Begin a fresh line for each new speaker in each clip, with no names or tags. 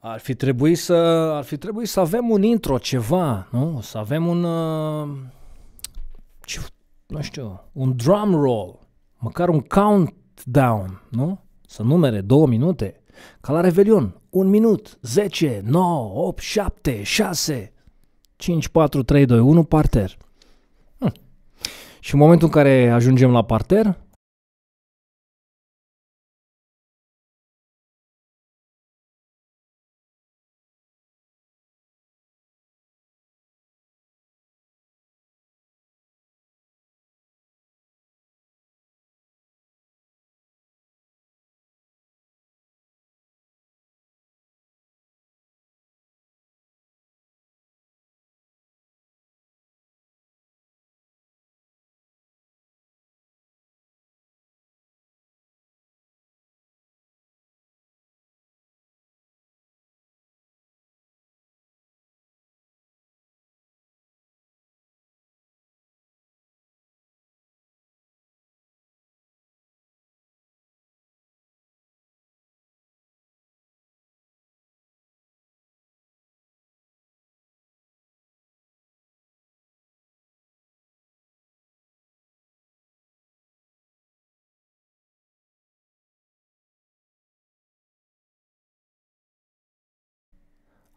Ar fi trebuit să, ar fi trebuit să avem un intro, ceva, nu? Să avem un, uh, ce, nu știu, un drum roll, măcar un countdown, nu? Să numere două minute, ca la Revelion, un minut, 10, 9, 8, 7, 6, 5, 4, 3, 2, 1, parter. Hm. Și în momentul în care ajungem la parter,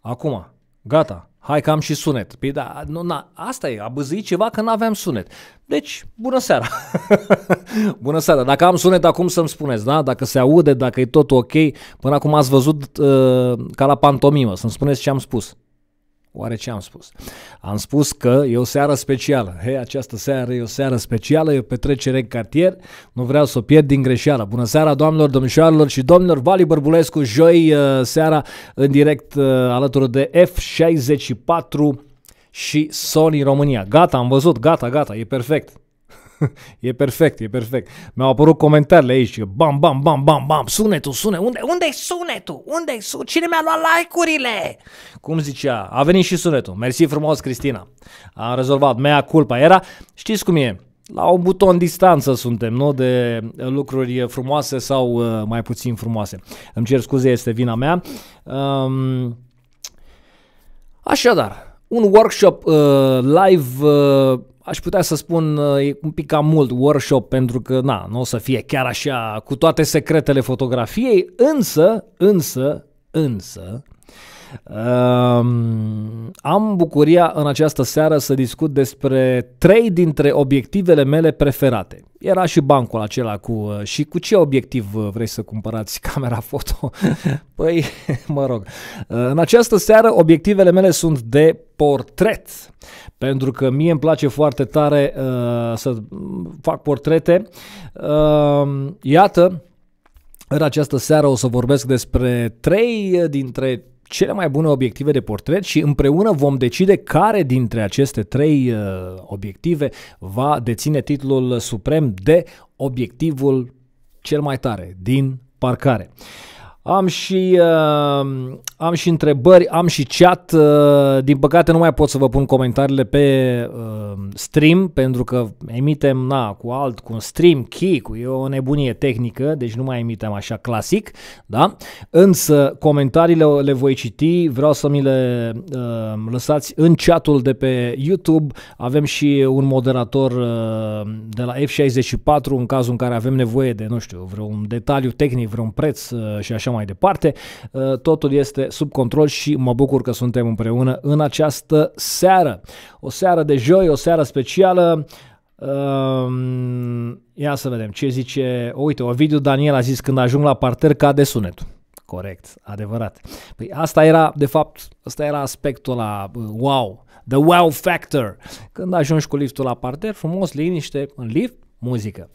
Acum, gata, hai că am și sunet. Păi da, nu, na, asta e, a ceva că n-aveam sunet. Deci, bună seara! bună seara! Dacă am sunet acum să-mi spuneți, da? Dacă se aude, dacă e tot ok. Până acum ați văzut uh, ca la pantomimă, să-mi spuneți ce am spus. Oare ce am spus? Am spus că e o seară specială. Hei, această seară e o seară specială, e o petrecere în cartier, nu vreau să o pierd din greșeală. Bună seara, doamnelor, domnișoarelor și domnilor, Vali Bărbulescu, joi uh, seara în direct uh, alături de F64 și Sony România. Gata, am văzut, gata, gata, e perfect. e perfect, e perfect. Mi-au apărut comentariile aici, bam, bam, bam, bam, bam, sunetul, sune, unde, unde e sunetul? unde e sunetul? Cine mi-a luat like-urile? Cum zicea, a venit și sunetul. Mersi frumos, Cristina. A rezolvat, mea culpa era, știți cum e, la un buton distanță suntem, nu? De lucruri frumoase sau uh, mai puțin frumoase. Îmi cer scuze, este vina mea. Um, așadar, un workshop uh, live uh, aș putea să spun, uh, e un pic cam mult workshop pentru că, na, nu o să fie chiar așa cu toate secretele fotografiei, însă, însă, însă, Ehm, am bucuria în această seară să discut despre trei dintre obiectivele mele preferate. Era și bancul acela cu uh, și cu ce obiectiv uh, vrei să cumpărați camera foto? Păi, mă rog. Uh, în această seară obiectivele mele sunt de portret. Pentru că mie îmi place foarte tare uh, să fac portrete. Uh, iată, în această seară o să vorbesc despre trei dintre cele mai bune obiective de portret și împreună vom decide care dintre aceste trei uh, obiective va deține titlul suprem de obiectivul cel mai tare din parcare. Am și, uh, am și întrebări, am și chat. Uh, din păcate nu mai pot să vă pun comentariile pe uh, stream pentru că emitem na, cu alt, cu un stream key, cu e o nebunie tehnică, deci nu mai emitem așa clasic. Da? Însă comentariile le voi citi, vreau să mi le uh, lăsați în chatul de pe YouTube. Avem și un moderator uh, de la F64 în cazul în care avem nevoie de, nu știu, vreun detaliu tehnic, vreun preț uh, și așa așa mai departe. Uh, totul este sub control și mă bucur că suntem împreună în această seară. O seară de joi, o seară specială. Um, ia să vedem ce zice. Uite, Ovidiu Daniel a zis când ajung la parter cade sunetul. Corect, adevărat. Păi asta era, de fapt, asta era aspectul la uh, wow, the wow factor. Când ajungi cu liftul la parter, frumos, liniște, în lift, muzică.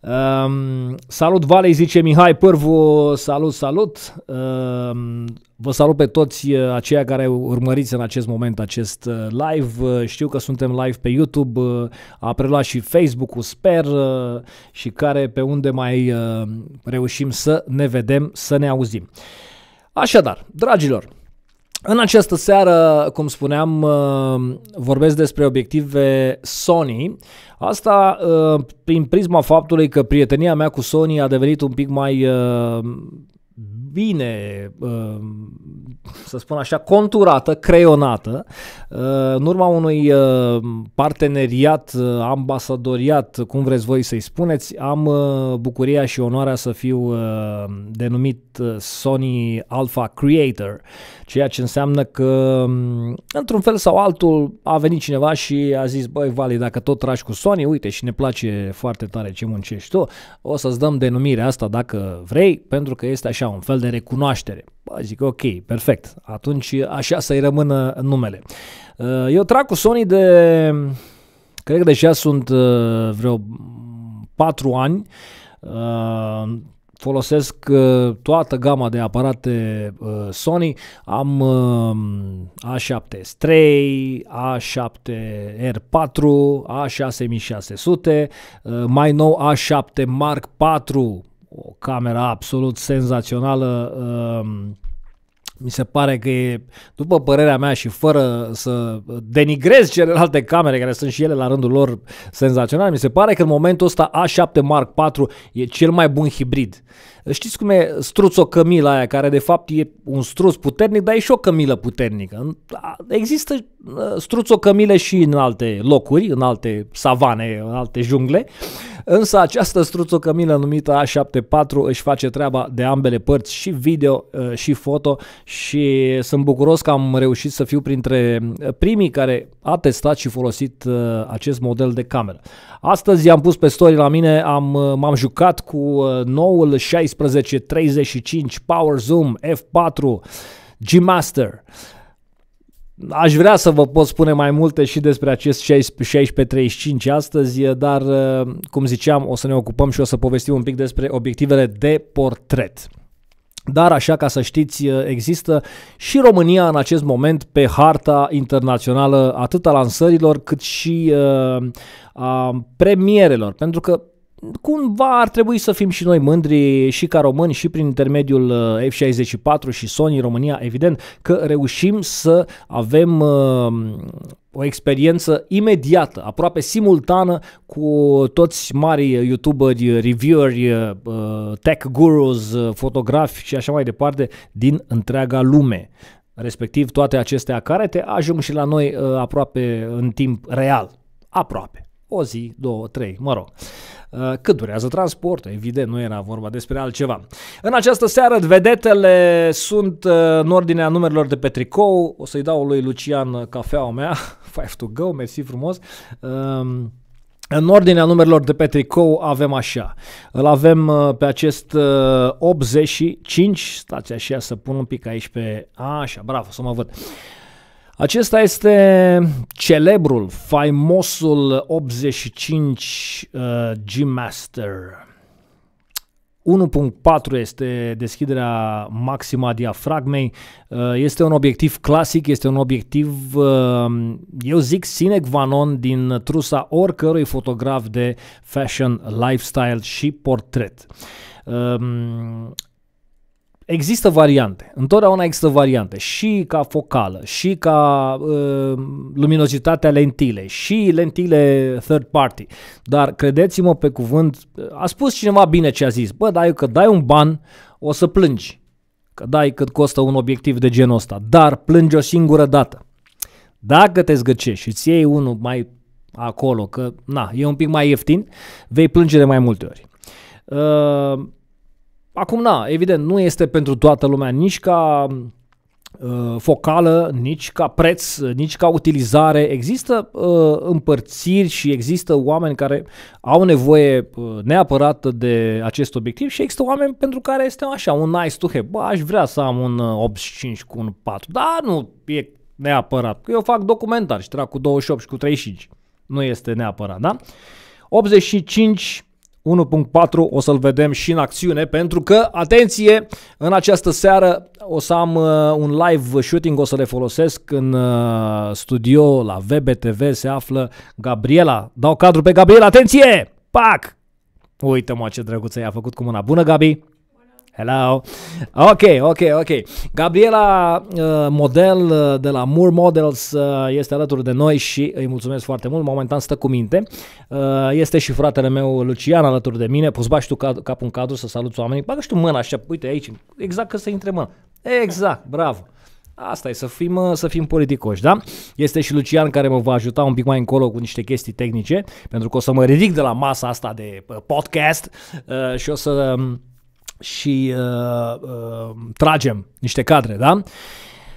Um, salut Valei, zice Mihai Pârvu, salut, salut. Um, vă salut pe toți eh, aceia care urmăriți în acest moment acest eh, live. Eh, știu că suntem live pe YouTube, a preluat și Facebook-ul, sper, și care pe unde mai reușim să ne vedem, să ne auzim. Așadar, dragilor, în această seară, cum spuneam, uh, vorbesc despre obiective Sony. Asta uh, prin prisma faptului că prietenia mea cu Sony a devenit un pic mai uh, bine, să spun așa, conturată, creionată, în urma unui uh, parteneriat, uh, ambasadoriat, cum vreți voi să-i spuneți, am uh, bucuria și onoarea să fiu denumit Sony Alpha Creator, ceea ce înseamnă că um, într-un fel sau altul a venit cineva și a zis, băi Vali, dacă tot tragi cu Sony, uite și ne place foarte tare ce muncești tu, o să-ți dăm denumirea asta dacă vrei, pentru că este așa un fel de recunoaștere. Zic, ok, perfect. Atunci așa să-i rămână numele. Uh, eu trag cu Sony de, cred că deja sunt uh, vreo 4 ani. Uh, folosesc toată gama de aparate Sony. Am A7S3, A7R4, A6600, mai nou A7 Mark 4 o cameră absolut senzațională. Ehm, mi se pare că e, după părerea mea și fără să denigrez celelalte camere care sunt și ele la rândul lor senzaționale, mi se pare că în momentul ăsta A7 Mark IV e cel mai bun hibrid. Știți cum e struțo cămilă aia, care de fapt e un struț puternic, dar e și o cămilă puternică. Există uh, struțo cămile și în alte locuri, în alte savane, în alte jungle, Însă această struțocămilă numită A74 își face treaba de ambele părți și video ă, și foto și sunt bucuros că am reușit să fiu printre ă, primii care a testat și folosit ă, acest model de cameră. Astăzi am pus pe story la mine, am, m-am jucat cu noul 1635 Power Zoom F4 G Master. Aș vrea să vă pot spune mai multe și despre acest 1635 35 astăzi, dar, cum ziceam, o să ne ocupăm și o să povestim un pic despre obiectivele de portret. Dar, așa ca să știți, există și România în acest moment pe harta internațională atât a lansărilor cât și a premierelor, pentru că cumva ar trebui să fim și noi mândri și ca români și prin intermediul uh, F64 și Sony România, evident, că reușim să avem uh, o experiență imediată, aproape simultană cu toți mari youtuberi, revieweri, uh, tech gurus, fotografi și așa mai departe din întreaga lume. Respectiv toate acestea care te ajung și la noi uh, aproape în timp real. Aproape. O zi, două, trei, mă rog. Uh, cât durează transportul, evident, nu era vorba despre altceva. În această seară, vedetele sunt uh, în ordinea numerelor de pe tricou. O să-i dau lui Lucian cafeaua mea, five to go, mersi frumos. Um, în ordinea numerelor de pe tricou avem așa. Îl avem uh, pe acest 85. Stați așa să pun un pic aici pe... Așa, bravo, să mă văd. Acesta este celebrul, faimosul 85 uh, G-Master. 1.4 este deschiderea maximă a diafragmei. Uh, este un obiectiv clasic, este un obiectiv, uh, eu zic, sine qua non din trusa oricărui fotograf de fashion, lifestyle și portret. Um, Există variante, întotdeauna există variante, și ca focală, și ca uh, luminozitatea lentilei, și lentile third party. Dar credeți-mă pe cuvânt, a spus cineva bine ce a zis, bă, dai că dai un ban, o să plângi, că dai cât costă un obiectiv de genul ăsta, dar plângi o singură dată. Dacă te zgăcești și îți iei unul mai acolo, că na, e un pic mai ieftin, vei plânge de mai multe ori. Uh, Acum, na, evident, nu este pentru toată lumea nici ca uh, focală, nici ca preț, nici ca utilizare. Există uh, împărțiri și există oameni care au nevoie uh, neapărat de acest obiectiv și există oameni pentru care este așa, un nice to have. Bă, aș vrea să am un 85 uh, cu un 4, dar nu e neapărat. Eu fac documentar și trag cu 28 și cu 35. Nu este neapărat, da? 85 1.4 o să-l vedem și în acțiune pentru că, atenție, în această seară o să am uh, un live shooting, o să le folosesc în uh, studio la VBTV, se află Gabriela. Dau cadru pe Gabriela, atenție! Pac! Uite-mă ce drăguță i-a făcut cu mâna. Bună, Gabi! Hello! Ok, ok, ok. Gabriela, uh, model uh, de la Moore Models, uh, este alături de noi și îi mulțumesc foarte mult. Momentan stă cu minte. Este și fratele meu, Lucian, alături de mine. Poți bași tu capul în cadru să saluți oamenii. Bagă și tu mâna așa, uite aici, exact că să intre mâna. Exact, bravo. Asta e, să fim, să fim politicoși, da? Este și Lucian care mă va ajuta un pic mai încolo cu niște chestii tehnice, pentru că o să mă ridic de la masa asta de podcast și o să um, și uh, uh, tragem niște cadre, da?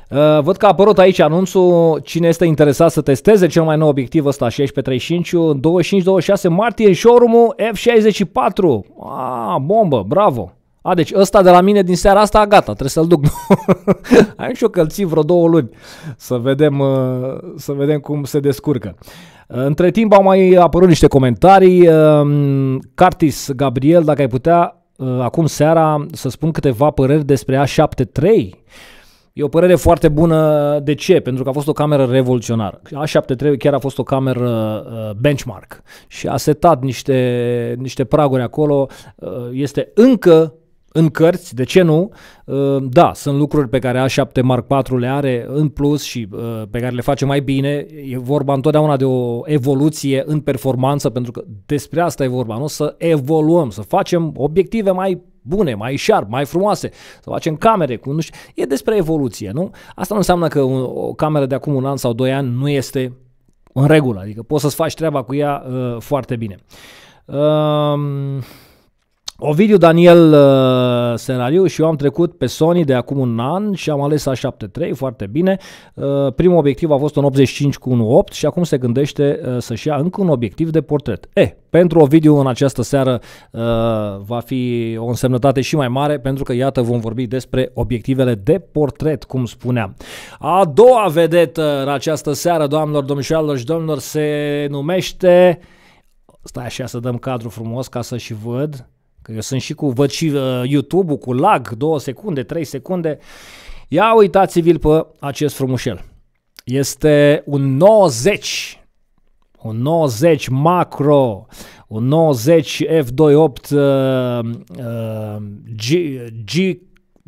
Uh, văd că a apărut aici anunțul cine este interesat să testeze cel mai nou obiectiv ăsta 3.5, 25-26 martie showroom F64 a, bombă, bravo a, deci ăsta de la mine din seara asta, gata, trebuie să-l duc. Am și o că vreo două luni să vedem, uh, să vedem cum se descurcă. Între timp au mai apărut niște comentarii. Um, Cartis Gabriel, dacă ai putea Uh, acum seara să spun câteva păreri despre A73. E o părere foarte bună. De ce? Pentru că a fost o cameră revoluționară. A73 chiar a fost o cameră uh, benchmark și a setat niște, niște praguri acolo. Uh, este încă în cărți, de ce nu? Uh, da, sunt lucruri pe care A7 Mark 4 le are în plus și uh, pe care le face mai bine. E vorba întotdeauna de o evoluție în performanță, pentru că despre asta e vorba, nu? Să evoluăm, să facem obiective mai bune, mai sharp, mai frumoase, să facem camere cu nu știu, e despre evoluție, nu? Asta nu înseamnă că o cameră de acum un an sau doi ani nu este în regulă, adică poți să-ți faci treaba cu ea uh, foarte bine. Uh, Ovidiu Daniel uh, Serariu și eu am trecut pe Sony de acum un an și am ales A73, foarte bine. Uh, primul obiectiv a fost un 85 cu 1.8 și acum se gândește uh, să-și ia încă un obiectiv de portret. E, pentru Ovidiu în această seară uh, va fi o însemnătate și mai mare pentru că iată vom vorbi despre obiectivele de portret, cum spuneam. A doua vedetă în această seară, doamnelor, domnișoarelor și domnilor, se numește... Stai așa să dăm cadru frumos ca să și văd Că eu sunt și cu, văd și uh, YouTube-ul cu lag, două secunde, trei secunde. Ia uitați-vi pe acest frumușel. Este un 90, un 90 macro, un 90 F28 uh, uh, G, G,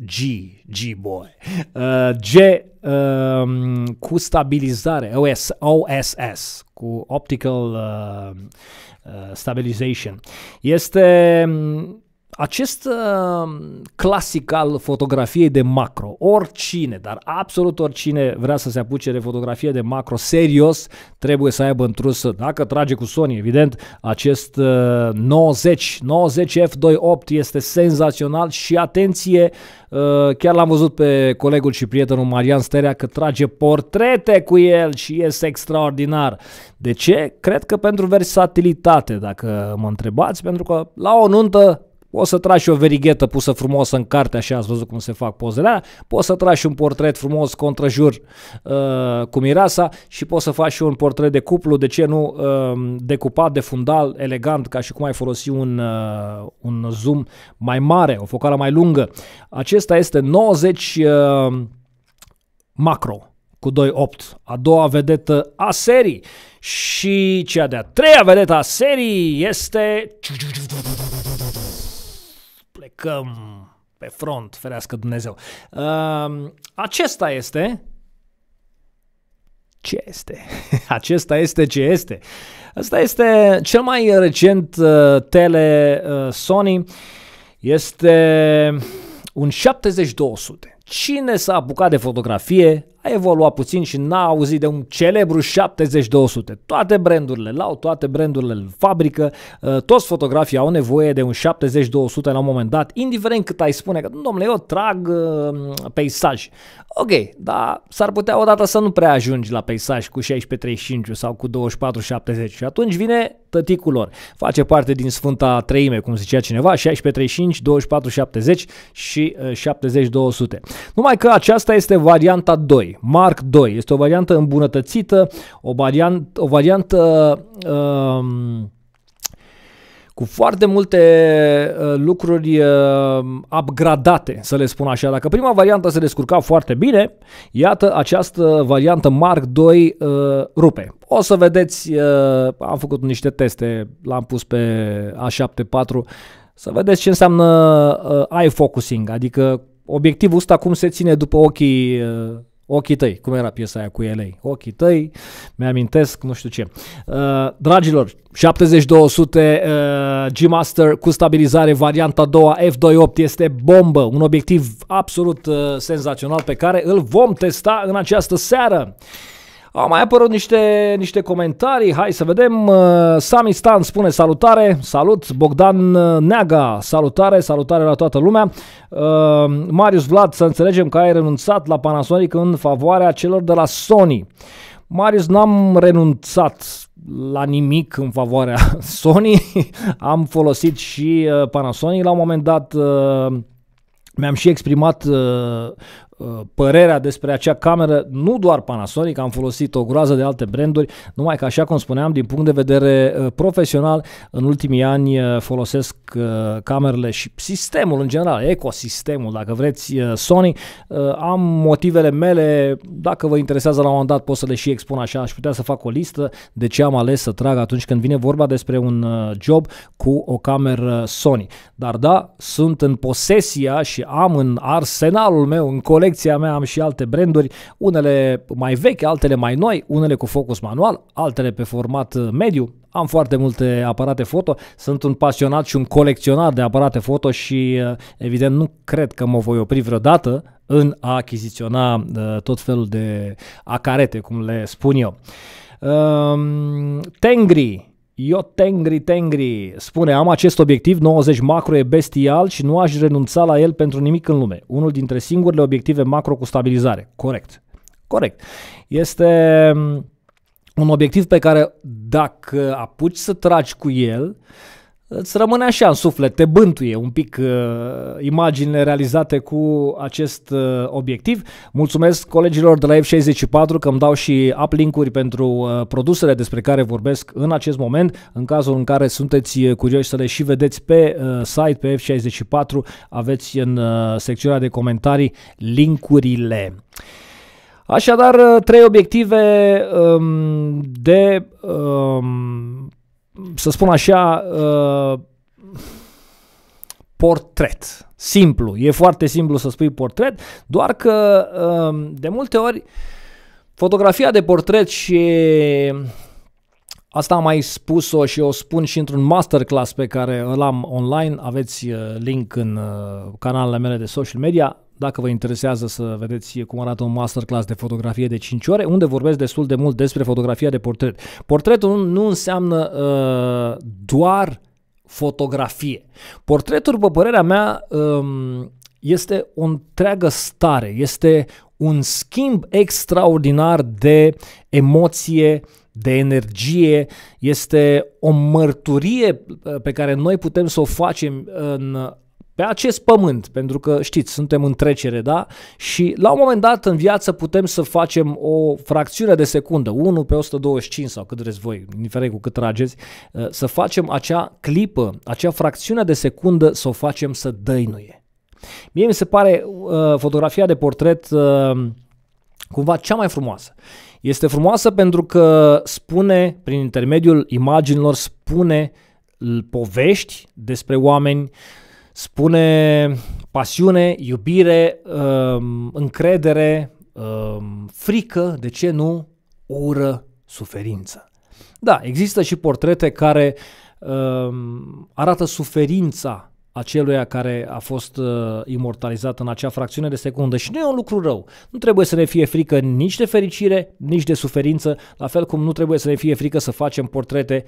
G, G-Boy, uh, G uh, cu stabilizare, OS, OSS, cu Optical uh, uh Stabilization. Este um, acest uh, clasic al fotografiei de macro, oricine, dar absolut oricine vrea să se apuce de fotografie de macro serios, trebuie să aibă întrusă, dacă trage cu Sony, evident, acest uh, 90, 90 f2.8 este senzațional și atenție, uh, chiar l-am văzut pe colegul și prietenul Marian Sterea că trage portrete cu el și este extraordinar. De ce? Cred că pentru versatilitate, dacă mă întrebați, pentru că la o nuntă Poți să tragi și o verighetă pusă frumos în carte, așa ați văzut cum se fac pozele Poți să tragi și un portret frumos contrajur uh, cu mirasa și poți să faci și un portret de cuplu, de ce nu uh, decupat, de fundal, elegant, ca și cum ai folosi un, uh, un zoom mai mare, o focală mai lungă. Acesta este 90 uh, macro cu 2.8 a doua vedetă a serii și cea de-a treia vedetă a serii este plecăm pe front, ferească Dumnezeu. Acesta este ce este. Acesta este ce este. Asta este cel mai recent uh, tele uh, Sony. Este un 7200. Cine s-a apucat de fotografie a evoluat puțin și n-a auzit de un celebru 70-200. Toate brandurile l-au, toate brandurile în fabrică, uh, toți fotografii au nevoie de un 70-200 la un moment dat, indiferent cât ai spune că, domnule, eu trag uh, peisaj. Ok, dar s-ar putea odată să nu prea ajungi la peisaj cu 16-35 sau cu 24-70 și atunci vine tăticul lor. Face parte din Sfânta Treime, cum zicea cineva, 16-35, 24-70 și uh, 70-200. Numai că aceasta este varianta 2. Mark 2. Este o variantă îmbunătățită, o variantă, o variantă um, cu foarte multe uh, lucruri uh, upgradate, să le spun așa. Dacă prima variantă se descurca foarte bine, iată această variantă Mark 2 uh, rupe. O să vedeți, uh, am făcut niște teste, l-am pus pe A74, să vedeți ce înseamnă uh, eye focusing, adică obiectivul ăsta cum se ține după ochii uh, ochii tăi, cum era piesa aia cu elei, ochii tăi, mi-amintesc, nu știu ce. Uh, dragilor, 7200 uh, G-Master cu stabilizare, varianta a doua F28 este bombă, un obiectiv absolut uh, senzațional pe care îl vom testa în această seară. Uh, au mai apărut niște, niște comentarii, hai să vedem. Uh, Sami Stan spune salutare, salut. Bogdan Neaga, salutare, salutare la toată lumea. Uh, Marius Vlad, să înțelegem că ai renunțat la Panasonic în favoarea celor de la Sony. Marius, n-am renunțat la nimic în favoarea Sony. Am folosit și uh, Panasonic la un moment dat mi-am și exprimat uh, Uh, părerea despre acea cameră, nu doar Panasonic, am folosit o groază de alte branduri, numai că așa cum spuneam, din punct de vedere uh, profesional, în ultimii ani uh, folosesc camerele și sistemul în general, ecosistemul, dacă vreți, Sony. Am motivele mele, dacă vă interesează la un moment dat pot să le și expun așa, aș putea să fac o listă de ce am ales să trag atunci când vine vorba despre un job cu o cameră Sony. Dar da, sunt în posesia și am în arsenalul meu, în colecție colecția mea am și alte branduri, unele mai vechi, altele mai noi, unele cu focus manual, altele pe format uh, mediu, am foarte multe aparate foto, sunt un pasionat și un colecționar de aparate foto și uh, evident nu cred că mă voi opri vreodată în a achiziționa uh, tot felul de acarete, cum le spun eu. Um, Tengri, Io tengri tengri, spune, am acest obiectiv, 90 macro e bestial și nu aș renunța la el pentru nimic în lume. Unul dintre singurele obiective macro cu stabilizare. Corect. Corect. Este mm, un obiectiv pe care dacă apuci să tragi cu el, uh, îți rămâne așa în suflet, te bântuie un pic uh, imaginile realizate cu acest uh, obiectiv. Mulțumesc colegilor de la F64 că îmi dau și uplink-uri pentru uh, produsele despre care vorbesc în acest moment. În cazul în care sunteți uh, curioși să le și vedeți pe uh, site, pe F64, aveți în uh, secțiunea de comentarii linkurile. Așadar, uh, trei obiective um, de um, să spun așa, uh, portret. Simplu, e foarte simplu să spui portret, doar că um, de multe ori fotografia de portret și Asta am mai spus-o și o spun și într-un masterclass pe care îl am online, aveți uh, link în uh, canalele mele de social media, dacă vă interesează să vedeți cum arată un masterclass de fotografie de 5 ore, unde vorbesc destul de mult despre fotografia de portret. Portretul nu înseamnă uh, doar fotografie. Portretul, după părerea mea, um, este o întreagă stare, este un schimb extraordinar de emoție, de energie, este o mărturie uh, pe care noi putem să o facem în pe acest pământ, pentru că știți, suntem în trecere, da? Și la un moment dat în viață putem să facem o fracțiune de secundă, 1 pe 125 sau cât vreți voi, indiferent cu cât trageți, uh, să facem acea clipă, acea fracțiune de secundă să o facem să dăinuie. Mie mi se pare uh, fotografia de portret uh, cumva cea mai frumoasă. Este frumoasă pentru că spune, prin intermediul imaginilor, spune povești despre oameni, uh, Spune pasiune, iubire, um, încredere, um, frică, de ce nu, ură, suferință. Da, există și portrete care um, arată suferința aceluia care a fost uh, imortalizat în acea fracțiune de secundă și nu e un lucru rău. Nu trebuie să ne fie frică nici de fericire, nici de suferință, la fel cum nu trebuie să ne fie frică să facem portrete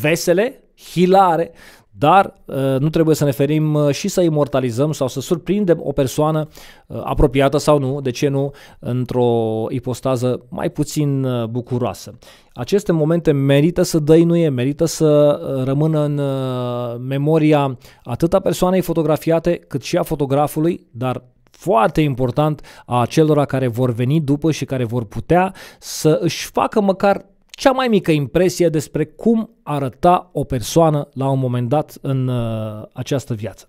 vesele, hilare, dar uh, nu trebuie să ne ferim uh, și să imortalizăm sau să surprindem o persoană uh, apropiată sau nu, de ce nu, într-o ipostază mai puțin bucuroasă. Aceste momente merită să dăinuie, merită să rămână în memoria atât a persoanei fotografiate cât și a fotografului, dar foarte important a celor care vor veni după și care vor putea să își facă măcar cea mai mică impresie despre cum arăta o persoană la un moment dat în uh, această viață.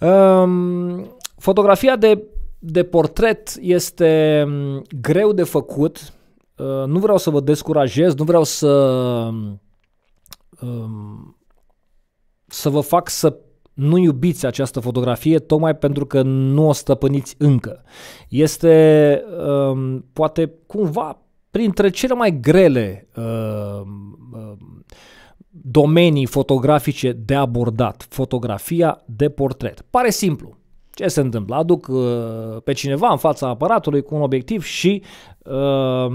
Um, fotografia de, de portret este um, greu de făcut. Uh, nu vreau să vă descurajez, nu vreau să um, um, să vă fac să nu iubiți această fotografie tocmai pentru că nu o stăpâniți încă. Este um, poate cumva printre cele mai grele uh, uh, domenii fotografice de abordat, fotografia de portret. Pare simplu. Ce se întâmplă? Aduc uh, pe cineva în fața aparatului cu un obiectiv și uh,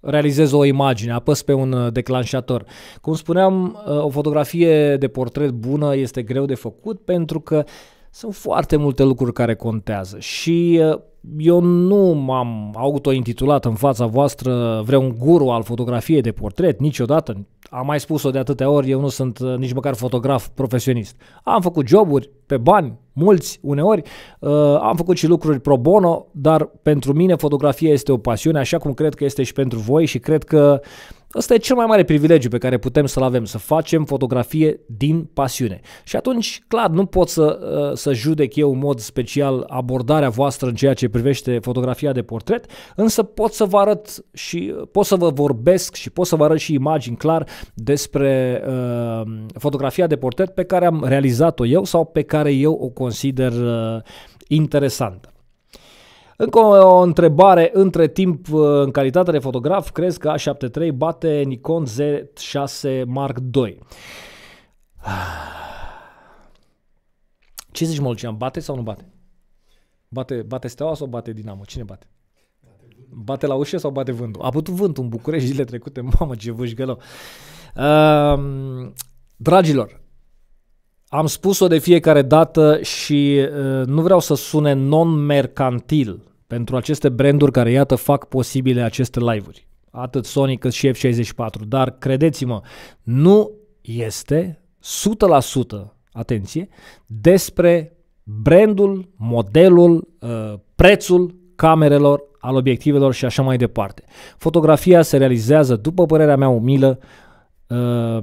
realizez o imagine, apăs pe un uh, declanșator. Cum spuneam, uh, o fotografie de portret bună este greu de făcut pentru că sunt foarte multe lucruri care contează și eu nu m-am intitulat în fața voastră vreun guru al fotografiei de portret, niciodată. Am mai spus-o de atâtea ori, eu nu sunt uh, nici măcar fotograf profesionist. Am făcut joburi pe bani, mulți uneori, uh, am făcut și lucruri pro bono, dar pentru mine fotografia este o pasiune, așa cum cred că este și pentru voi și cred că uh, Ăsta e cel mai mare privilegiu pe care putem să-l avem, să facem fotografie din pasiune. Și atunci, clar, nu pot să, uh, să judec eu în mod special abordarea voastră în ceea ce privește fotografia de portret, însă pot să vă arăt și uh, pot să vă vorbesc și pot să vă arăt și imagini clar despre uh, fotografia de portret pe care am realizat-o eu sau pe care eu o consider uh, interesantă. Încă o întrebare, între timp, uh, în calitate de fotograf, crezi că A73 bate Nikon Z6 Mark II? Ce zici, Molcian, bate sau nu bate? Bate, bate Steaua sau bate Dinamo? Cine bate? Bate la ușă sau bate vântul? A putut vântul în București zile trecute, mamă ce vâșgălău. Uh, um, dragilor, am spus-o de fiecare dată și uh, nu vreau să sune non-mercantil, pentru aceste branduri care, iată, fac posibile aceste live-uri. Atât Sony cât și F64. Dar, credeți-mă, nu este 100%, atenție, despre brandul, modelul, uh, prețul camerelor, al obiectivelor și așa mai departe. Fotografia se realizează, după părerea mea umilă, uh,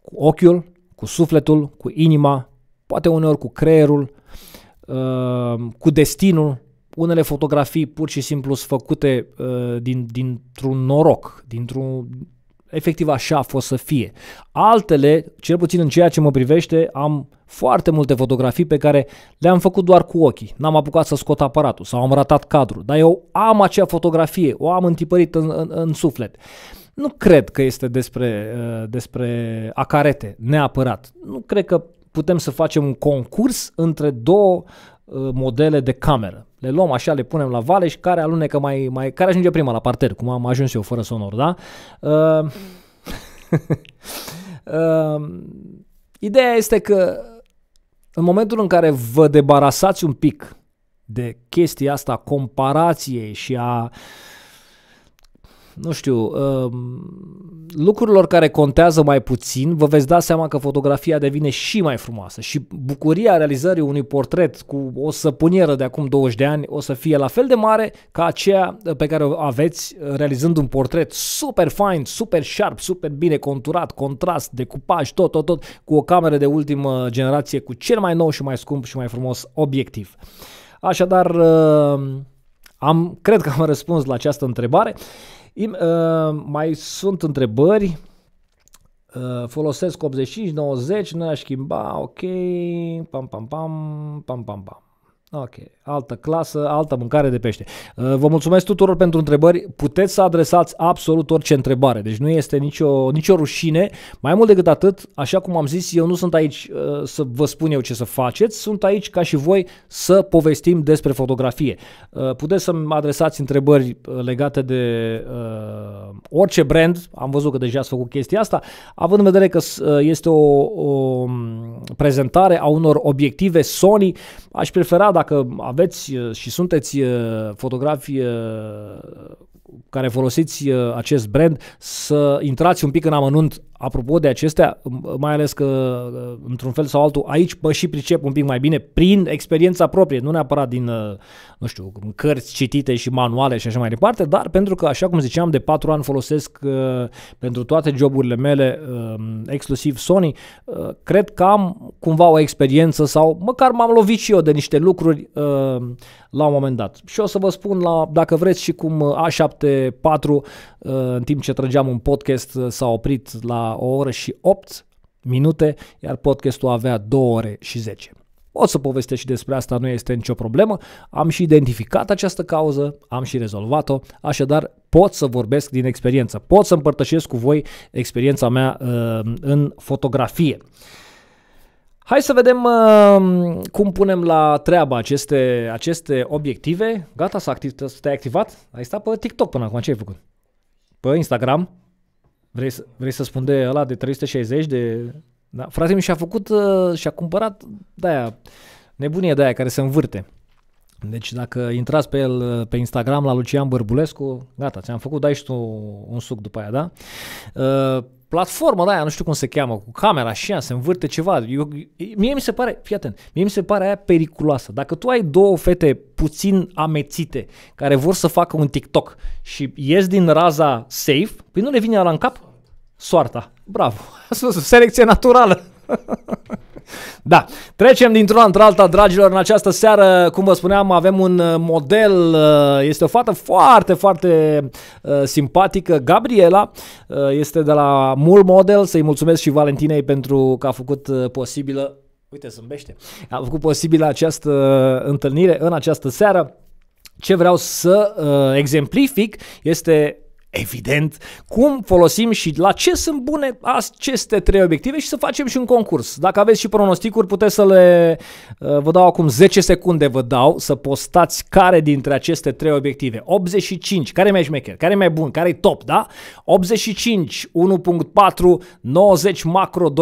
cu ochiul, cu sufletul, cu inima, poate uneori cu creierul, uh, cu destinul, unele fotografii pur și simplu sunt făcute uh, din, dintr-un noroc, dintr-un, efectiv așa a fost să fie. Altele, cel puțin în ceea ce mă privește, am foarte multe fotografii pe care le-am făcut doar cu ochii. N-am apucat să scot aparatul sau am ratat cadrul, dar eu am acea fotografie, o am întipărit în, în, în suflet. Nu cred că este despre, uh, despre acarete, neapărat. Nu cred că putem să facem un concurs între două uh, modele de cameră le luăm așa, le punem la vale și care alunecă mai, mai care ajunge prima la parter, cum am ajuns eu fără sonor, da? Uh, uh, ideea este că în momentul în care vă debarasați un pic de chestia asta, comparației și a uh, nu știu, um, lucrurilor care contează mai puțin, vă veți da seama că fotografia devine și mai frumoasă și bucuria realizării unui portret cu o săpunieră de acum 20 de ani o să fie la fel de mare ca aceea pe care o aveți realizând un portret super fine, super sharp, super bine conturat, contrast, decupaj, tot, tot, tot, cu o cameră de ultimă generație cu cel mai nou și mai scump și mai frumos obiectiv. Așadar, um, am, cred că am răspuns la această întrebare. Uh, Uh, mai sunt întrebări. Uh, folosesc 85, 90, nu aș schimba, ok, pam, pam, pam, pam, pam, pam. Ok altă clasă, altă mâncare de pește. Uh, vă mulțumesc tuturor pentru întrebări. Puteți să adresați absolut orice întrebare, deci nu este nicio, nicio rușine. Mai mult decât atât, așa cum am zis, eu nu sunt aici uh, să vă spun eu ce să faceți, sunt aici ca și voi să povestim despre fotografie. Uh, puteți să-mi adresați întrebări legate de orice brand, am văzut că deja ați făcut chestia asta, având în vedere că este o, o prezentare a unor obiective Sony, aș prefera dacă aveți uh, și sunteți uh, fotografi uh, care folosiți acest brand, să intrați un pic în amănunt apropo de acestea, mai ales că uh, într-un fel sau altul aici mă și pricep un pic mai bine prin experiența proprie, nu neapărat din, uh, nu știu, cărți citite și manuale și așa mai departe, dar pentru că, așa cum ziceam, de patru ani folosesc uh, pentru toate joburile mele, um, exclusiv Sony, cred că am cumva o experiență sau măcar m-am lovit și eu de niște lucruri la un moment dat. Și o să vă spun, la, dacă vreți, și cum a 4 în timp ce trăgeam un podcast, s-a oprit la o oră și 8 minute, iar podcastul avea 2 ore și 10. O să povestesc și despre asta, nu este nicio problemă. Am și identificat această cauză, am și rezolvat-o, așadar pot să vorbesc din experiență, pot să împărtășesc cu voi experiența mea uh, în fotografie. Hai să vedem uh, cum punem la treabă aceste, aceste obiective. Gata, s-a activ, te-ai activat? Ai stat pe TikTok până acum, ce ai făcut? Pe Instagram? Vrei să, vrei să spun de ăla de 360 de... Da? Frate mi și-a făcut, uh, și-a cumpărat de-aia, nebunie de-aia care se învârte. Deci dacă intrați pe el uh, pe Instagram la Lucian Bărbulescu, gata, ți-am făcut, dai și tu un suc după aia, da? Uh, platforma da, de aia, nu știu cum se cheamă, cu camera și ea, se învârte ceva. Eu, mie mi se pare, fii atent, mie mi se pare aia periculoasă. Dacă tu ai două fete puțin amețite care vor să facă un TikTok și ies din raza safe, păi nu le vine la în cap? Soarta. Bravo. Selecție naturală. Da, trecem dintr-una într-alta, dragilor, în această seară, cum vă spuneam, avem un uh, model, uh, este o fată foarte, foarte uh, simpatică, Gabriela, este de la Mul Model, să-i mulțumesc și Valentinei pentru că a făcut posibilă Uite, zâmbește. A făcut posibilă această întâlnire în această seară. Ce vreau să uh, exemplific este evident, cum folosim și la ce sunt bune aceste trei obiective și să facem și un concurs. Dacă aveți și pronosticuri, puteți să le uh, vă dau acum 10 secunde vă dau să postați care dintre aceste trei obiective. 85, care e mai șmecher, care e mai bun, care e top, da? 85, 1.4, 90 macro 2.8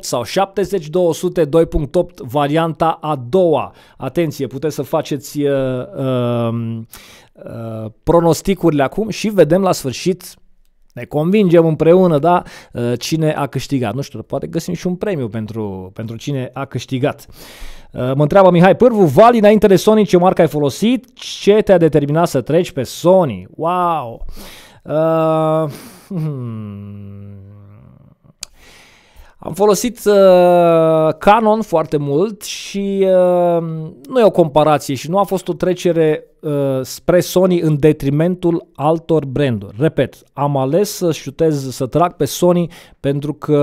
sau 70 200 2.8 varianta a doua. Atenție, puteți să faceți uh, uh, Uh, pronosticurile acum și vedem la sfârșit ne convingem împreună, da, uh, cine a câștigat. Nu știu, poate găsim și un premiu pentru, pentru cine a câștigat. Uh, mă întreabă Mihai Pârvu, Vali, înainte de Sony, ce marcă ai folosit? Ce te-a determinat să treci pe Sony? Wow! Uh, hmm. Am folosit uh, Canon foarte mult și uh, nu e o comparație și nu a fost o trecere uh, spre Sony în detrimentul altor branduri. Repet, am ales să șutez, să trag pe Sony pentru că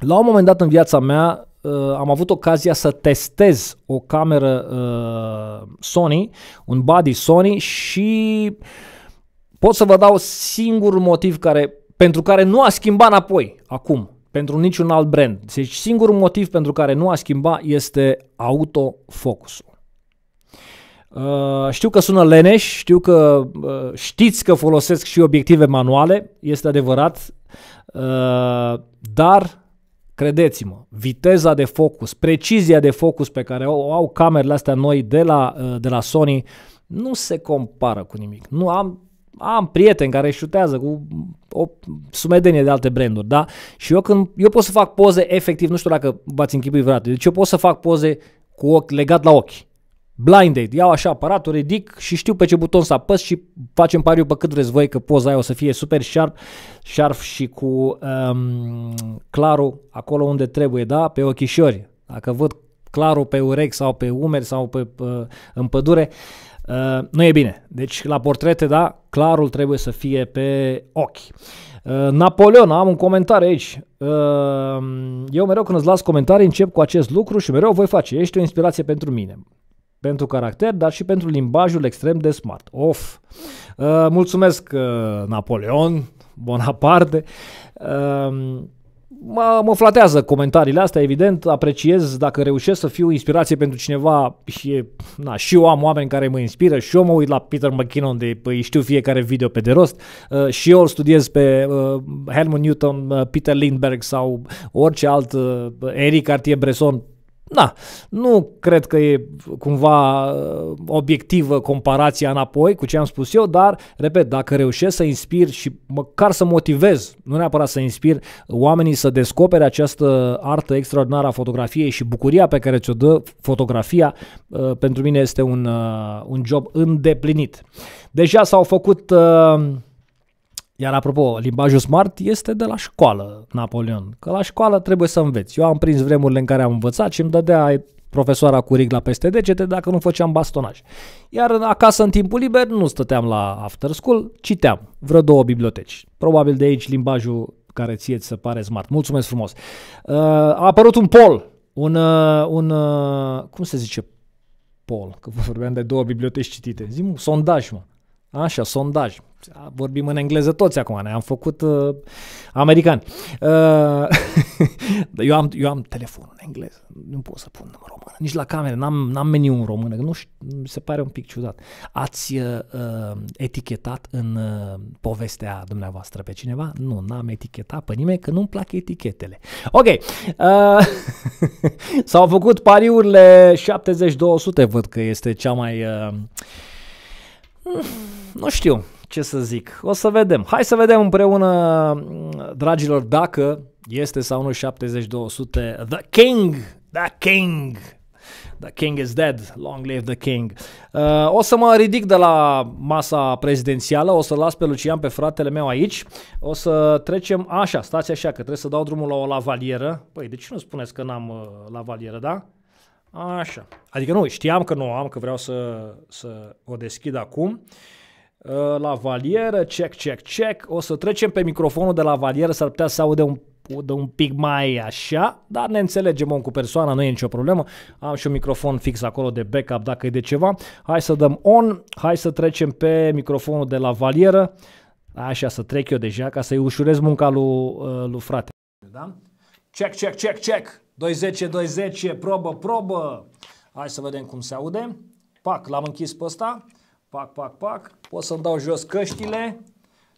la un moment dat în viața mea uh, am avut ocazia să testez o cameră uh, Sony, un body Sony și pot să vă dau singurul motiv care, pentru care nu a schimbat înapoi acum pentru niciun alt brand. Deci singurul motiv pentru care nu a schimbat este autofocusul. Uh, știu că sună leneș, știu că uh, știți că folosesc și obiective manuale, este adevărat, uh, dar credeți-mă, viteza de focus, precizia de focus pe care o au camerele astea noi de la, uh, de la Sony nu se compară cu nimic. Nu am am prieteni care șutează cu o sumedenie de alte branduri, da? Și eu când eu pot să fac poze efectiv, nu știu dacă v-ați închipui vreodată, deci eu pot să fac poze cu ochi legat la ochi. Blind date, iau așa aparatul, ridic și știu pe ce buton să apăs și facem pariu pe cât vreți voi că poza aia o să fie super sharp, sharp și cu um, clarul acolo unde trebuie, da? Pe ochișori. Dacă văd clarul pe urechi sau pe umeri sau pe, pe în pădure, Uh, nu e bine. Deci la portrete, da, clarul trebuie să fie pe ochi. Uh, Napoleon, am un comentariu aici. Uh, eu mereu când îți las comentarii încep cu acest lucru și mereu voi face. Ești o inspirație pentru mine pentru caracter, dar și pentru limbajul extrem de smart. Of! mulțumesc, Napoleon, Bonaparte mă, mă flatează comentariile astea, evident, apreciez dacă reușesc să fiu inspirație pentru cineva și, na, și eu am oameni care mă inspiră, și eu mă uit la Peter McKinnon de păi, știu fiecare video pe de rost, uh, și eu îl studiez pe uh, Helmut Newton, uh, Peter Lindbergh sau orice alt uh, Eric Cartier-Bresson, da, nu cred că e cumva uh, obiectivă comparația înapoi cu ce am spus eu, dar, repet, dacă reușesc să inspir și măcar să motivez, nu neapărat să inspir oamenii să descopere această artă extraordinară a fotografiei și bucuria pe care ți-o dă fotografia, uh, pentru mine este un, uh, un job îndeplinit. Deja s-au făcut uh, iar apropo, limbajul smart este de la școală, Napoleon, că la școală trebuie să înveți. Eu am prins vremurile în care am învățat și îmi dădea profesoara cu rigla peste degete dacă nu făceam bastonaj. Iar acasă în timpul liber nu stăteam la after school, citeam vreo două biblioteci. Probabil de aici limbajul care ție ți se pare smart. Mulțumesc frumos! Uh, a apărut un pol, un, uh, un uh, cum se zice pol, că vorbeam de două biblioteci citite. Zim, sondaj, mă. Așa, sondaj vorbim în engleză toți acum, ne-am făcut uh, americani. Uh, eu, am, eu am telefon în engleză, nu pot să pun în română, nici la cameră, n-am, n-am meniu în română, nu știu, mi se pare un pic ciudat. Ați uh, uh, etichetat în uh, povestea dumneavoastră pe cineva? Nu, n-am etichetat pe nimeni, că nu-mi plac etichetele. Ok, uh, s-au făcut pariurile 70-200, văd că este cea mai... Uh, mm, nu știu, ce să zic, o să vedem. Hai să vedem împreună, mm, dragilor, dacă este sau nu 7200 The King, The King, The King is dead, long live the King. Uh, o să mă ridic de la masa prezidențială, o să las pe Lucian, pe fratele meu aici, o să trecem așa, stați așa, că trebuie să dau drumul la o lavalieră. Păi, de ce nu spuneți că n-am uh, lavalieră, da? Așa. Adică nu, știam că nu o am, că vreau să, să o deschid acum. Uh, Eh, la valieră, check, check, check. O să trecem pe microfonul de la valieră, s-ar putea să aude un de un pic mai așa, dar ne înțelegem om cu persoana, nu e nicio problemă. Am și un microfon fix acolo de backup dacă e de ceva. Hai să dăm on, hai să trecem pe microfonul de la valieră. Așa să trec eu deja ca să-i ușurez munca lui, eh, lui frate. Da? Check, check, check, check. 210, 210, probă, probă. Hai să vedem cum se aude. Pac, l-am închis pe ăsta pac, pac, pac, pot să-mi dau jos căștile,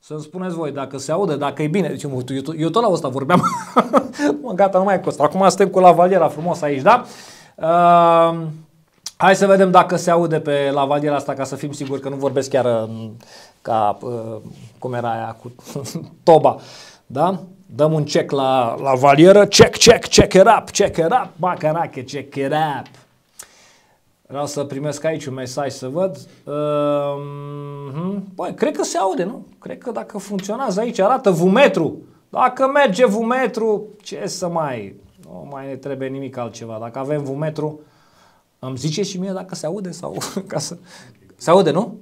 să-mi spuneți voi dacă se aude, dacă e bine. Deci eu, eu, eu tot la asta vorbeam. mă, gata, nu mai costă. Acum suntem cu lavaliera frumos aici, da? Uh, hai să vedem dacă se aude pe lavaliera asta ca să fim siguri că nu vorbesc chiar ca, uh, cum era aia, cu toba. Da? Dăm un check la, la valieră. Check, check, check it up, check it up, bacarache, check it up. Vreau să primesc aici un mesaj să văd. Uh, Băi, cred că se aude, nu? Cred că dacă funcționează aici, arată vumetru. Dacă merge vumetru, ce să mai... Nu mai ne trebuie nimic altceva. Dacă avem vumetru, îmi zice și mie dacă se aude sau ca să... Se aude, nu?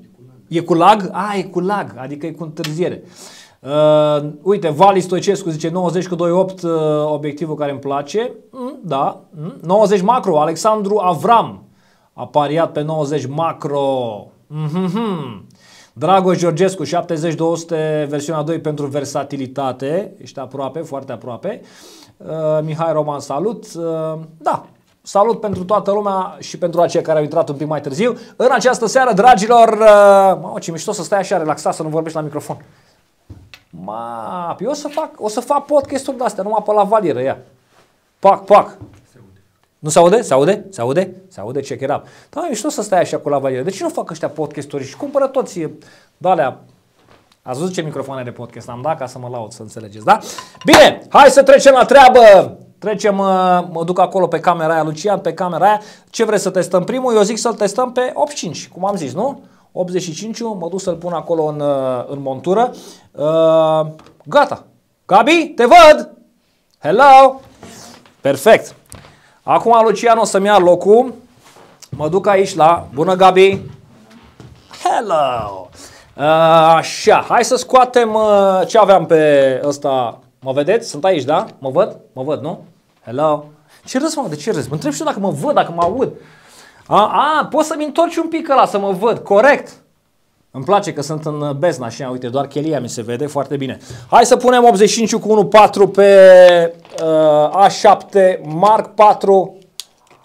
E cu lag? A, e cu lag, adică e cu întârziere. Uh, uite, Vali Stoicescu zice 90 cu 28, uh, eh, obiectivul care îmi place. Mm, da, mm. 90 macro, Alexandru Avram a pariat pe 90 macro. Mm-hmm. Dragoș Georgescu, 70-200, versiunea 2 pentru versatilitate. Ești aproape, foarte aproape. Uh, Mihai Roman, salut. Uh, da, salut pentru toată lumea și pentru acei care au intrat un pic mai târziu. În această seară, dragilor, uh, mă, ce mișto să stai așa relaxat, să nu vorbești la microfon. Ma, eu o să fac, o să fac podcasturi de astea, numai pe la valieră, ia. Pac, pac. Nu se aude? Se aude? Se aude? Se aude? Check it up. Da, și nu să stai așa cu lavaliere. De ce nu fac ăștia podcasturi și cumpără toți dalea da, Ați văzut ce microfoane de podcast am da, ca să mă laud, să înțelegeți, da? Bine, hai să trecem la treabă! Trecem, uh, mă duc acolo pe camera aia, Lucian, pe camera aia. Ce vreți să testăm primul? Eu zic să-l testăm pe 85, cum am zis, nu? 85 mă duc să-l pun acolo în, uh, în montură. Uh, gata. Gabi, te văd! Hello! Perfect. Acum Lucian o să-mi ia locul. Mă duc aici la... Bună, Gabi! Hello! Uh, așa, hai să scoatem uh, ce aveam pe ăsta. Mă vedeți? Sunt aici, da? Mă văd? Mă văd, nu? Hello? Ce râs, mă? De ce râs? Mă întreb și eu dacă mă văd, dacă mă aud. A, a poți să-mi întorci un pic ăla să mă văd, corect. Îmi place că sunt în uh, bezna așa, uite, doar chelia mi se vede foarte bine. Hai să punem 85 cu 1-4 pe uh, A7 Mark 4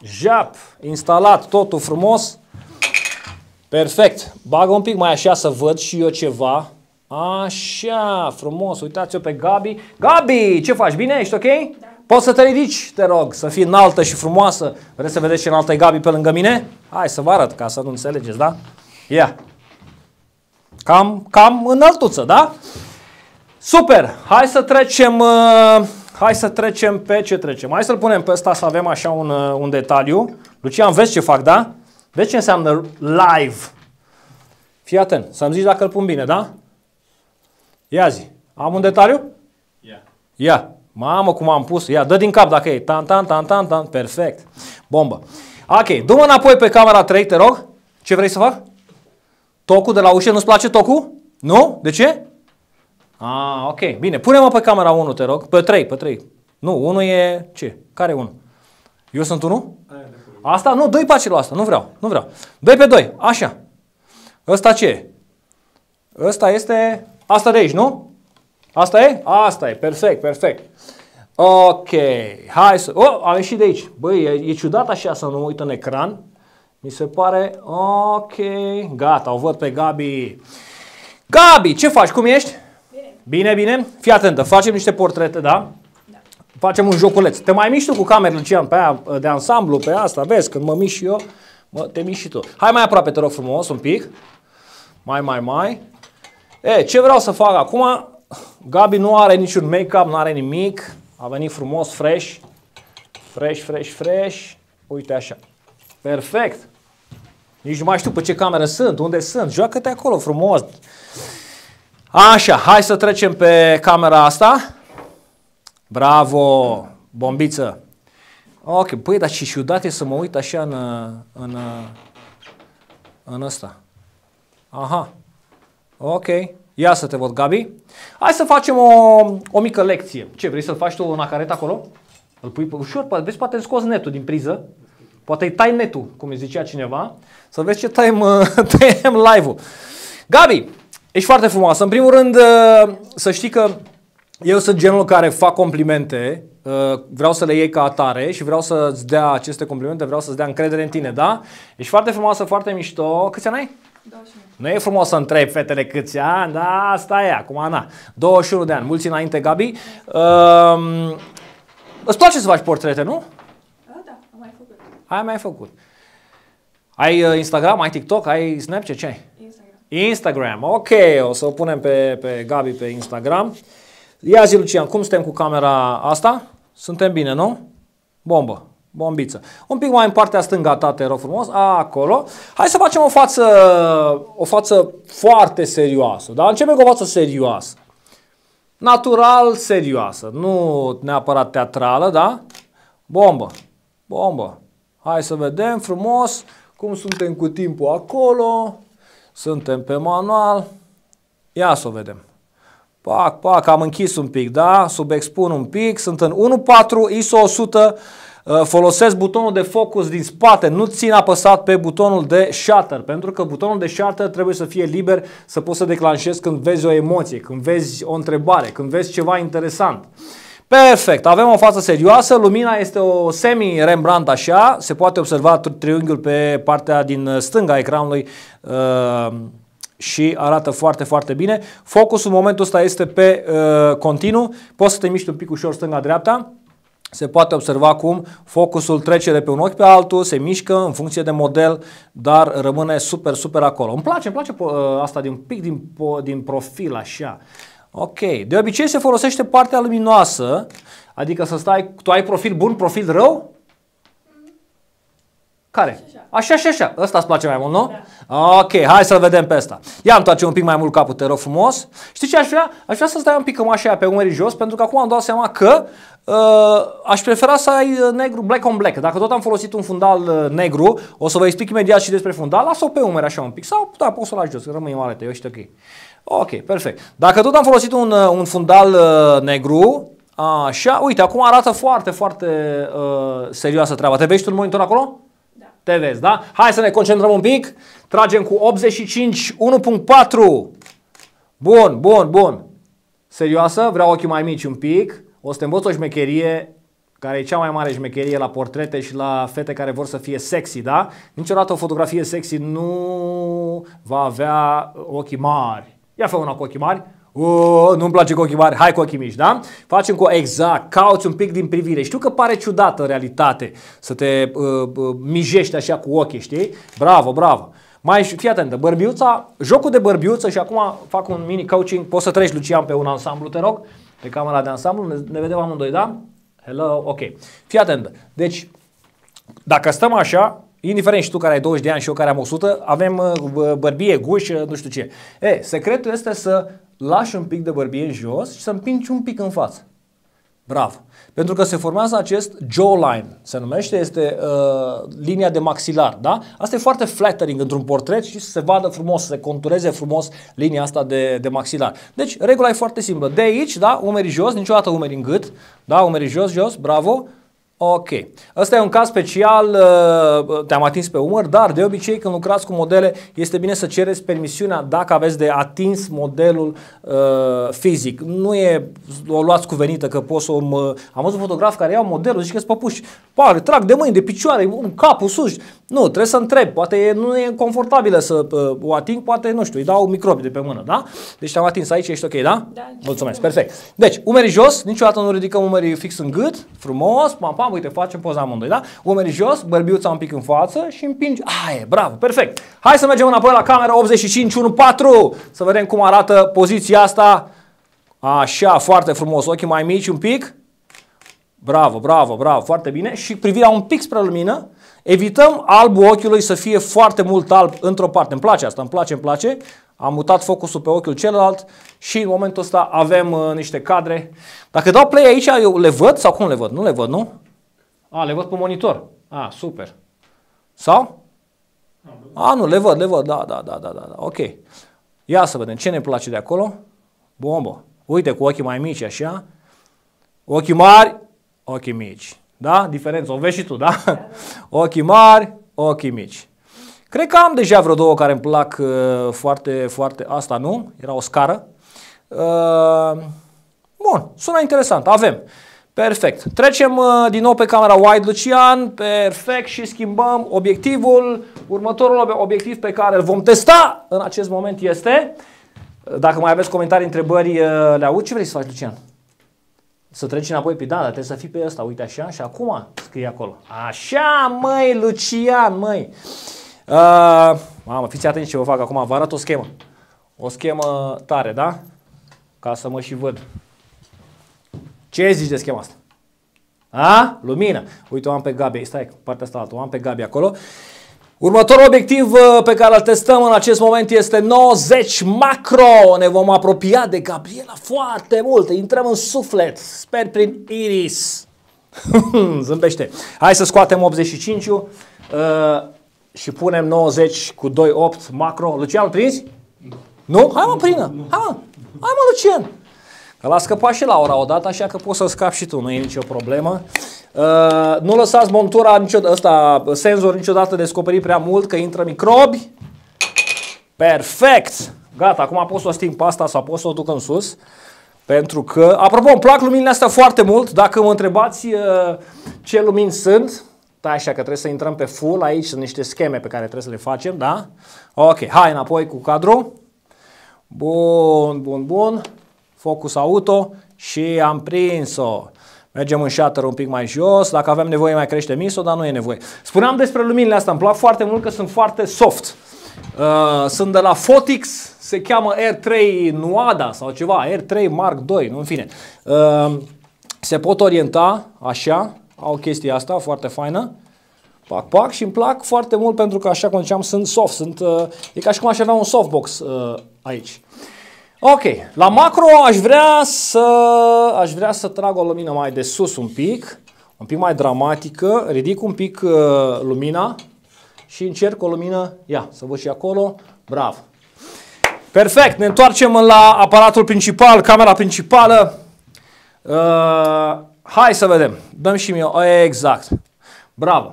Jap, instalat totul frumos. Perfect. Bag un pic mai așa să văd și eu ceva. Așa, frumos. Uitați-o pe Gabi. Gabi, ce faci? Bine? Ești ok? Da. Poți să te ridici, te rog, să fii înaltă și frumoasă. Vreți să vedeți ce înaltă e Gabi pe lângă mine? Hai să vă arăt ca să nu înțelegeți, da? Ia. Yeah. Cam, cam înăltuță, da? Super! Hai să trecem, uh, hai să trecem pe ce trecem. Hai să-l punem pe ăsta să avem așa un, uh, un detaliu. Lucian, vezi ce fac, da? Vezi ce înseamnă live? Fii atent, să-mi zici dacă îl pun bine, da? Ia zi, am un detaliu? Ia. Yeah. Ia, yeah. mamă cum am pus, ia, dă din cap dacă e, tan, tan, tan, tan, tan, perfect, bombă. Ok, du-mă înapoi pe camera 3, te rog, ce vrei să fac? Tocul de la ușă nu-ți place tocul? Nu? De ce? Ah, ok. Bine, pune-mă pe camera 1, te rog. Pe 3, pe 3. Nu, 1 e ce? Care e 1? Eu sunt 1? Asta? Nu, 2 pace la asta. Nu vreau, nu vreau. 2 pe 2, așa. Ăsta ce Ăsta este... Asta de aici, nu? Asta e? Asta e, perfect, perfect. Ok, hai să... O, Oh, am ieșit de aici. Băi, e, e ciudat așa să nu uit în ecran. Mi se pare ok. Gata, o văd pe Gabi. Gabi, ce faci? Cum ești? Bine. Bine, bine? Fii atentă, facem niște portrete, da? da. Facem un joculeț. Te mai miști tu cu camera, Lucian, pe aia de ansamblu, pe asta, vezi, când mă și eu, mă, te miști și tu. Hai mai aproape, te rog frumos, un pic. Mai, mai, mai. E, ce vreau să fac acum? Gabi nu are niciun make-up, nu are nimic. A venit frumos, fresh. Fresh, fresh, fresh. Uite așa. Perfect. Nici nu mai știu pe ce cameră sunt, unde sunt. Joacă-te acolo frumos. Așa, hai să trecem pe camera asta. Bravo, bombiță. Ok, păi, dar și ciudat e să mă uit așa în, în, în ăsta. Aha, ok. Ia să te văd, Gabi. Hai să facem o, o mică lecție. Ce, vrei să faci tu una careta acolo? Îl pui ușor, vezi, poate scos netul din priză Poate îi tai netul, cum îi zicea cineva, să vezi ce tăiem, uh, tăiem live-ul. Gabi, ești foarte frumoasă. În primul rând, uh, să știi că eu sunt genul care fac complimente, uh, vreau să le iei ca atare și vreau să-ți dea aceste complimente, vreau să-ți dea încredere în tine, da? Ești foarte frumoasă, foarte mișto. Câți ani ai? 21. Nu e frumos să întrebi fetele câți ani, da, asta e, acum Ana. 21 de ani, mulți înainte, Gabi. Uh, îți place să faci portrete, nu? Ai mai făcut. Ai uh, Instagram, ai TikTok, ai Snapchat, ce ai? Instagram. Instagram, ok, o să o punem pe, pe Gabi pe Instagram. Ia zi, Lucian, cum suntem cu camera asta? Suntem bine, nu? Bombă, bombiță. Un pic mai în partea stângă, ta, te rog frumos, acolo. Hai să facem o față, o față foarte serioasă, da? Începem cu o față serioasă. Natural, serioasă, nu neapărat teatrală, da? Bombă, bombă. Hai să vedem frumos cum suntem cu timpul acolo. Suntem pe manual. Ia să o vedem. Pac, pac, am închis un pic, da? Subexpun un pic. Sunt în 1.4, ISO 100. Uh, folosesc butonul de focus din spate, nu țin apăsat pe butonul de shutter, pentru că butonul de shutter trebuie să fie liber să poți să declanșezi când vezi o emoție, când vezi o întrebare, când vezi ceva interesant. Perfect, avem o față serioasă, lumina este o semi-Rembrandt așa, se poate observa triunghiul pe partea din stânga ecranului uh, și arată foarte, foarte bine. Focusul în momentul ăsta este pe uh, continuu, poți să te miști un pic ușor stânga-dreapta, se poate observa cum focusul trece de pe un ochi pe altul, se mișcă în funcție de model, dar rămâne super, super acolo. Îmi place, îmi place uh, asta din pic din, din profil așa. Ok, de obicei se folosește partea luminoasă, adică să stai, tu ai profil bun, profil rău? Care? Așa și așa. Ăsta îți place mai mult, nu? Da. Ok, hai să-l vedem pe ăsta. Ia întoarce un pic mai mult capul, te rog frumos. Știi ce aș vrea? Aș vrea să-ți dai un pic cămașa aia pe umerii jos, pentru că acum am dat seama că uh, aș prefera să ai uh, negru, black on black. Dacă tot am folosit un fundal uh, negru, o să vă explic imediat și despre fundal, las-o pe umeri așa un pic. Sau, da, poți să-l lași jos, rămâi mare, eu știu ok. Ok, perfect. Dacă tot am folosit un, uh, un fundal uh, negru, așa, uite, acum arată foarte, foarte uh, serioasă treaba. Te vezi tu în monitor acolo? Da. Te vezi, da? Hai să ne concentrăm un pic. Tragem cu 85, 1.4. Bun, bun, bun. Serioasă, vreau ochii mai mici un pic. O să te învăț o șmecherie care e cea mai mare șmecherie la portrete și la fete care vor să fie sexy, da? Niciodată o fotografie sexy nu va avea ochii mari. Ia fă una cu ochii mari. Oh, nu-mi place cu ochii mari, hai cu ochii mici, da? Facem cu exact, cauți un pic din privire. Știu că pare ciudată în realitate să te uh, uh, mijești așa cu ochii, știi? Bravo, bravo. Mai fii atentă, bărbiuța, jocul de bărbiuță și acum fac un mini coaching, poți să treci, Lucian, pe un ansamblu, te rog, pe camera de ansamblu, ne, ne vedem amândoi, da? Hello, ok. Fii atentă. Deci, dacă stăm așa, indiferent și tu care ai 20 de ani și eu care am 100, avem uh, bărbie, guș, uh, nu știu ce. E, secretul este să lași un pic de bărbie în jos și să împingi un pic în față. Bravo! Pentru că se formează acest jawline, se numește, este uh, linia de maxilar, da? Asta e foarte flattering într-un portret și se vadă frumos, se contureze frumos linia asta de, de maxilar. Deci, regula e foarte simplă. De aici, da, umeri jos, niciodată umeri în gât, da, umeri jos, jos, bravo, Ok. Ăsta e un caz special, uh, te-am atins pe umăr, dar de obicei când lucrați cu modele este bine să cereți permisiunea dacă aveți de atins modelul uh, fizic. Nu e o luați cuvenită că poți să... Mă... Am văzut fotograf care ia modelul, zice că-s păpuși. Pare, trag de mâini, de picioare, un capul sus. Nu, trebuie să întreb. Poate e, nu e confortabilă să uh, o ating, poate, nu știu, îi dau microbi de pe mână, da? Deci te-am atins aici, ești ok, da? Da. Mulțumesc, perfect. Deci, umeri jos, niciodată nu ridicăm umerii fix în gât, frumos, pam, pam, uite, facem poza amândoi, da? Umeri jos, bărbiuța un pic în față și împingi. Aie, bravo, perfect. Hai să mergem înapoi la camera 85 1 4 să vedem cum arată poziția asta. Așa, foarte frumos, ochii mai mici un pic. Bravo, bravo, bravo, foarte bine. Și privirea un pic spre lumină. Evităm albul ochiului să fie foarte mult alb într-o parte. Îmi place asta, îmi place, îmi place. Am mutat focusul pe ochiul celălalt și în momentul ăsta avem uh, niște cadre. Dacă dau play aici, eu le văd sau cum le văd? Nu le văd, nu? A, le văd pe monitor. A, super. Sau? A, nu, le văd, le văd, da, da, da, da, da, da, ok. Ia să vedem ce ne place de acolo. Bombă. Uite, cu ochii mai mici, așa. Ochii mari, ochii mici. Da? Diferență, o vezi și tu, da? ochii mari, ochii mici. Cred că am deja vreo două care îmi plac uh, foarte, foarte... Asta nu, era o scară. Uh, bun, sună interesant, avem. Perfect. Trecem uh, din nou pe camera wide, Lucian. Perfect. Și schimbăm obiectivul. Următorul obiectiv pe care îl vom testa în acest moment este... Dacă mai aveți comentarii, întrebări, uh, le aud. Ce vrei să faci, Lucian? Să treci înapoi pe da, dar trebuie să fii pe ăsta, uite așa și acum scrie acolo. Așa, măi, Lucian, măi. Uh, mamă, fiți atenți ce vă fac acum, vă arăt o schemă. O schemă tare, da? Ca să mă și văd. Ce zici de schema asta? A? Lumină. Uite, o am pe Gabi. Stai, partea asta altă. O am pe Gabi acolo. Următorul obiectiv uh, pe care îl testăm în acest moment este 90 macro. Ne vom apropia de Gabriela foarte mult. Intrăm în suflet. Sper prin iris. Zâmbește. Hai să scoatem 85 uh, și punem 90 cu 2,8 macro. Lucian, prinzi? Nu. nu? Hai mă, prină. Hai mă. Hai mă, Lucian. L-a scăpat și Laura odată, așa că poți să scapi și tu, nu e nicio problemă. Uh, nu lăsați montura, niciodată, ăsta, senzor niciodată descoperit prea mult, că intră microbi. Perfect! Gata, acum pot să o sting pasta asta sau pot să o duc în sus. Pentru că, apropo, îmi plac luminile astea foarte mult. Dacă mă întrebați uh, ce lumini sunt, da, așa că trebuie să intrăm pe full aici, sunt niște scheme pe care trebuie să le facem, da? Ok, hai înapoi cu cadru. Bun, bun, bun focus auto și am prins-o. Mergem în shutter un pic mai jos, dacă avem nevoie mai crește ISO, dar nu e nevoie. Spuneam despre luminile astea, îmi plac foarte mult că sunt foarte soft. Uh, sunt de la Fotix, se cheamă R3 Nuada sau ceva, R3 Mark II, nu în fine. Uh, se pot orienta așa, au chestia asta foarte faină. Pac, pac și îmi plac foarte mult pentru că așa cum ziceam sunt soft, sunt, uh, e ca și cum aș avea un softbox uh, aici. Ok, la macro aș vrea să, aș vrea să trag o lumină mai de sus un pic, un pic mai dramatică, ridic un pic uh, lumina și încerc o lumină, ia, să văd și acolo, bravo. Perfect, ne întoarcem la aparatul principal, camera principală. Uh, hai să vedem, dăm și mie, exact, bravo.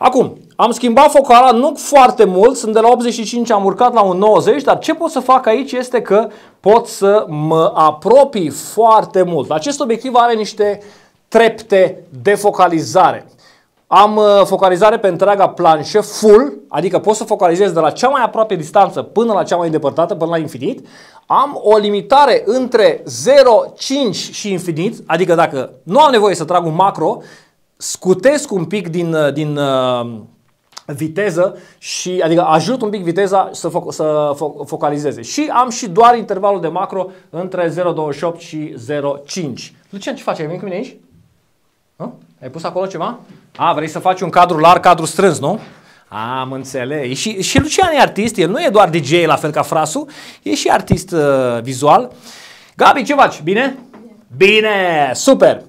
Acum, am schimbat focala, nu foarte mult, sunt de la 85, am urcat la un 90, dar ce pot să fac aici este că pot să mă apropii foarte mult. Acest obiectiv are niște trepte de focalizare. Am uh, focalizare pe întreaga planșă, full, adică pot să focalizez de la cea mai aproape distanță până la cea mai îndepărtată, până la infinit. Am o limitare între 0, 5 și infinit, adică dacă nu am nevoie să trag un macro, scutesc un pic din, uh, din uh, viteză și adică ajut un pic viteza să, fo- să fo- focalizeze. Și am și doar intervalul de macro între 0.28 și 0.5. Lucian, ce faci? Ai venit cu mine aici? Nu? Ai pus acolo ceva? A, vrei să faci un cadru larg, cadru strâns, nu? Am înțeles. Și, și Lucian e artist, el nu e doar DJ la fel ca Frasu, e și artist uh, vizual. Gabi, ce faci? Bine, Bine super!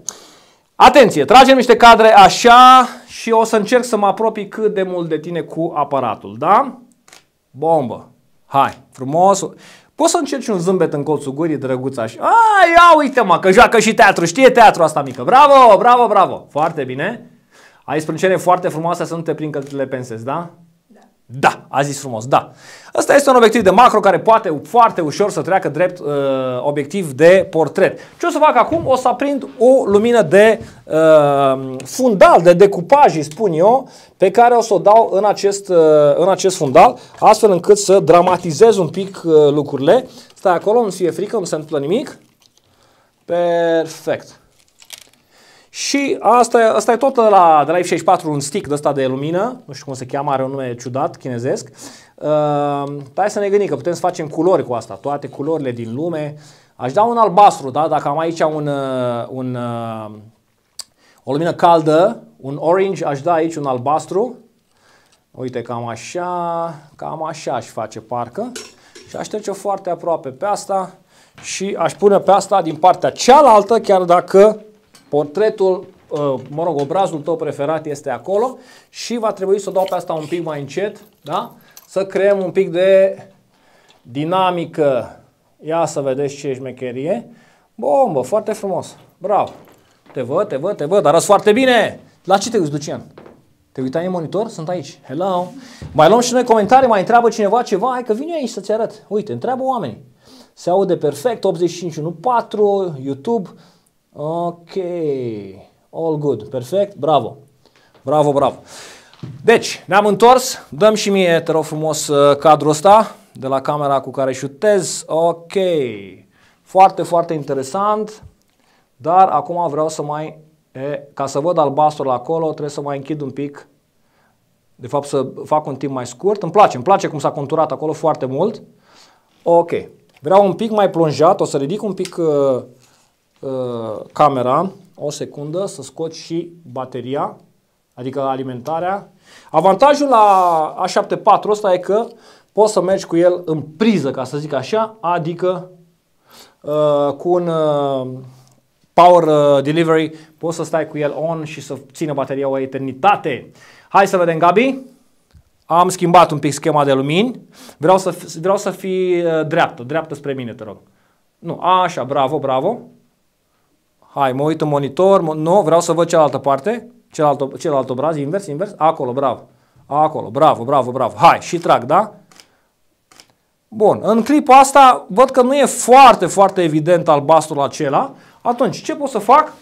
Atenție, tragem niște cadre așa și o să încerc să mă apropii cât de mult de tine cu aparatul, da? Bombă. Hai, frumos. Poți să încerci un zâmbet în colțul gurii, drăguț așa. A, ia uite-mă că joacă și teatru, știe teatru asta mică. Bravo, bravo, bravo. Foarte bine. Ai sprâncene foarte frumoase să nu te prind că le pensezi, da? Da, a zis frumos, da. Asta este un obiectiv de macro care poate foarte ușor să treacă drept uh, obiectiv de portret. Ce o să fac acum? O să aprind o lumină de uh, fundal, de decupaj, îi spun eu, pe care o să o dau în acest, uh, în acest fundal, astfel încât să dramatizez un pic uh, lucrurile. Stai acolo, nu ți fie frică, nu se întâmplă nimic. Perfect. Și asta, asta e tot de la, de la F64, un stick de ăsta de lumină, nu știu cum se cheamă, are un nume ciudat, chinezesc. Uh, ehm, hai să ne gândim că putem să facem culori cu asta, toate culorile din lume. Aș da un albastru, da? dacă am aici un, uh, un, uh, o lumină caldă, un orange, aș da aici un albastru. Uite, cam așa, cam așa aș face parcă. Și aș trece foarte aproape pe asta și aș pune pe asta din partea cealaltă, chiar dacă Portretul, uh, mă rog, obrazul tău preferat este acolo și va trebui să dau pe asta un pic mai încet, da? Să creăm un pic de dinamică. Ia să vedeți ce șmecherie. Bombă, foarte frumos. Bravo. Te văd, te văd, te văd. Arăți foarte bine. La ce te uiți, Lucian? Te uitai în monitor? Sunt aici. Hello. Mai luăm și noi comentarii, mai întreabă cineva ceva. Hai că vine aici să-ți arăt. Uite, întreabă oamenii. Se aude perfect, 85.4, YouTube. Ok. All good. Perfect. Bravo. Bravo, bravo. Deci, ne-am întors. Dăm și mie, te rog frumos, uh, cadrul ăsta de la camera cu care șutez. Ok. Foarte, foarte interesant. Dar acum vreau să mai... E, ca să văd albastrul acolo, trebuie să mai închid un pic. De fapt, să fac un timp mai scurt. Îmi place, îmi place cum s-a conturat acolo foarte mult. Ok. Vreau un pic mai plonjat. O să ridic un pic... Uh, Uh, camera o secundă, să scoți și bateria, adică alimentarea. Avantajul la A74 ăsta e că poți să mergi cu el în priză, ca să zic așa, adică uh, cu un uh, power uh, delivery poți să stai cu el on și să țină bateria o eternitate. Hai să vedem, Gabi. Am schimbat un pic schema de lumini. Vreau să, vreau să fii uh, dreaptă, dreaptă spre mine, te rog. Nu, așa, bravo, bravo. Hai, mă uit în monitor, mă, nu, vreau să văd cealaltă parte, celălalt, celălalt obraz, invers, invers, acolo, bravo. Acolo, bravo, bravo, bravo. Hai, și trag, da? Bun, în clipul asta văd că nu e foarte, foarte evident albastrul acela. Atunci, ce pot să fac?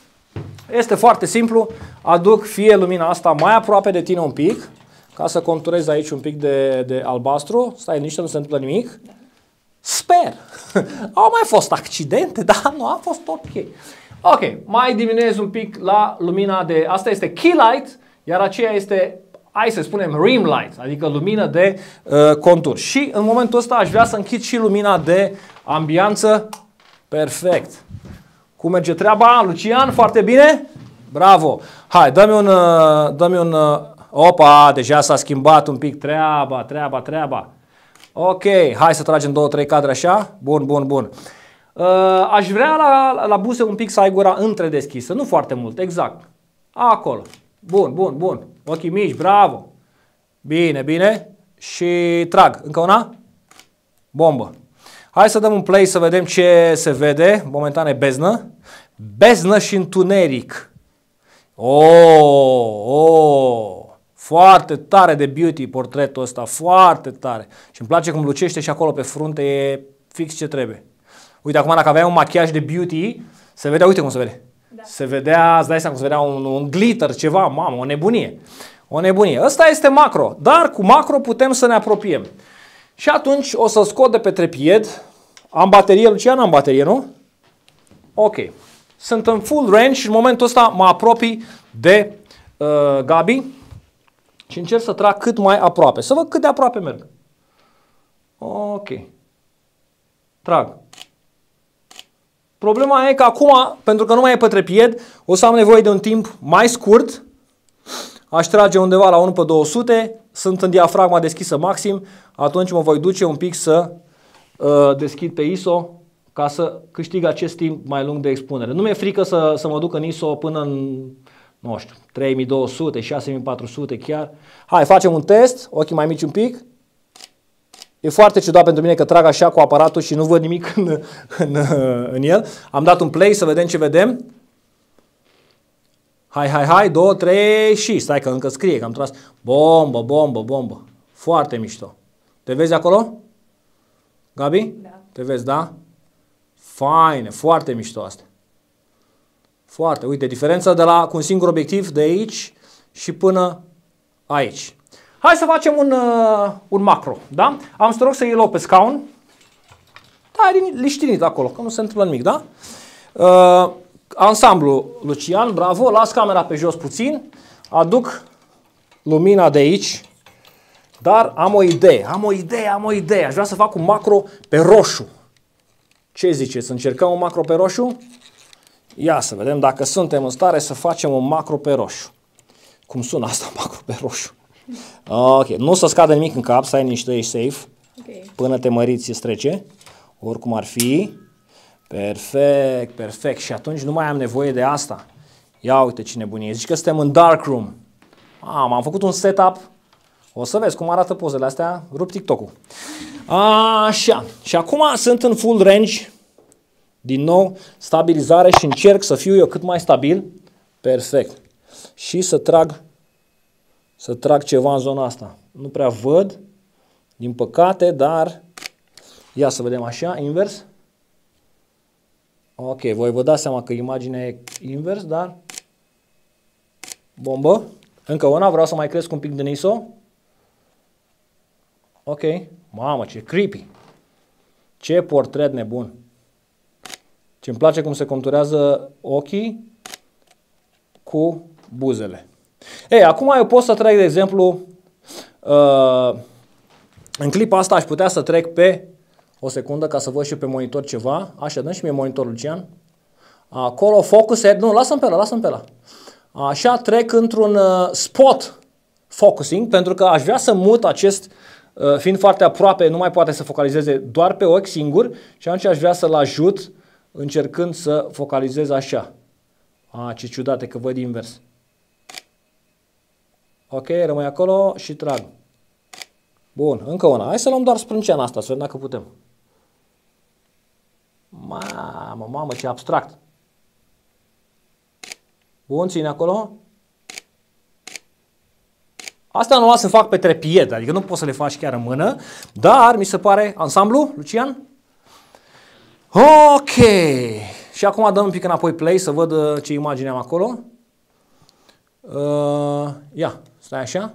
Este foarte simplu, aduc fie lumina asta mai aproape de tine un pic, ca să conturez aici un pic de, de albastru, stai niște, nu se întâmplă nimic. Sper! Au mai fost accidente, dar nu a fost ok. Ok, mai diminuez un pic la lumina de... Asta este key light, iar aceea este hai să spunem rim light, adică lumină de uh, contur. Și în momentul ăsta aș vrea să închid și lumina de ambianță. Perfect. Cum merge treaba, Lucian? Foarte bine? Bravo. Hai, dă-mi un... Uh, dă un uh, opa, deja s-a schimbat un pic treaba, treaba, treaba. Ok, hai să tragem două, trei cadre așa. Bun, bun, bun. Uh, aș vrea la, la buse un pic să ai gura între deschisă, nu foarte mult, exact. Acolo. Bun, bun, bun. Ochii mici, bravo. Bine, bine. Și trag. Încă una? Bombă. Hai să dăm un play să vedem ce se vede. Momentan e beznă. Beznă și întuneric. Oh, oh. Foarte tare de beauty portretul ăsta, foarte tare. Și îmi place cum lucește și acolo pe frunte, e fix ce trebuie. Uite, acum dacă avea un machiaj de beauty, se vedea, uite cum se vede. Da. Se vedea, îți dai seama cum se vedea un, un glitter, ceva, mamă, o nebunie. O nebunie. Ăsta este macro, dar cu macro putem să ne apropiem. Și atunci o să scot de pe trepied. Am baterie, Lucian, am baterie, nu? Ok. Sunt în full range și în momentul ăsta mă apropii de uh, Gabi și încerc să trag cât mai aproape. Să văd cât de aproape merg. Ok. Trag. Problema e că acum, pentru că nu mai e pe trepied, o să am nevoie de un timp mai scurt. Aș trage undeva la 1 pe 200, sunt în diafragma deschisă maxim, atunci mă voi duce un pic să uh, deschid pe ISO ca să câștig acest timp mai lung de expunere. Nu mi-e frică să, să mă duc în ISO până în, nu știu, 3200, 6400 chiar. Hai, facem un test, ochii mai mici un pic. E foarte ciudat pentru mine că trag așa cu aparatul și nu văd nimic în, în, în el. Am dat un play să vedem ce vedem. Hai, hai, hai, 2, 3 și... Stai că încă scrie, că am tras. Bombă, bombă, bombă. Foarte mișto. Te vezi acolo? Gabi? Da. Te vezi, da? Faine, foarte mișto asta. Foarte. Uite, diferența de la cu un singur obiectiv de aici și până aici. Hai să facem un, uh, un macro. Da? Am să te rog să iei loc pe scaun. Da, liștinit acolo, că nu se întâmplă nimic. Da? Uh, ansamblu, Lucian, bravo. Las camera pe jos puțin. Aduc lumina de aici. Dar am o idee, am o idee, am o idee. Aș vrea să fac un macro pe roșu. Ce ziceți? Să încercăm un macro pe roșu? Ia să vedem dacă suntem în stare să facem un macro pe roșu. Cum sună asta macro pe roșu? Ok, nu să scadă nimic în cap, ai niște ești safe. Okay. Până te măriți, îți trece. Oricum ar fi. Perfect, perfect. Și atunci nu mai am nevoie de asta. Ia uite ce nebunie. Zici că suntem în dark room. Am, am făcut un setup. O să vezi cum arată pozele astea. Rup TikTok-ul. Așa. Și acum sunt în full range. Din nou, stabilizare și încerc să fiu eu cât mai stabil. Perfect. Și să trag să trag ceva în zona asta. Nu prea văd, din păcate, dar ia să vedem așa, invers. Ok, voi vă dați seama că imaginea e invers, dar bombă. Încă una, vreau să mai cresc un pic din ISO. Ok, mamă ce creepy. Ce portret nebun. Ce mi place cum se conturează ochii cu buzele. Ei, acum eu pot să trec, de exemplu, uh, în clipa asta aș putea să trec pe o secundă ca să văd și pe monitor ceva. Așa, dăm și mie monitorul Lucian. Acolo, focus head. Nu, lasă-mi pe ăla, lasă-mi pe ăla. Așa trec într-un uh, spot focusing, pentru că aș vrea să mut acest, uh, fiind foarte aproape, nu mai poate să focalizeze doar pe ochi singur și atunci aș vrea să-l ajut încercând să focalizez așa. A, ce ciudate că văd invers. Ok, rămâi acolo și trag. Bun, încă una. Hai să luăm doar sprânceana asta, să vedem dacă putem. Mamă, mamă, ce abstract. Bun, ține acolo. Asta normal să fac pe trepied, adică nu poți să le faci chiar în mână, dar mi se pare ansamblu, Lucian? Ok. Și acum dăm un pic înapoi play să văd uh, ce imagine am acolo. Uh, ia. Stai așa.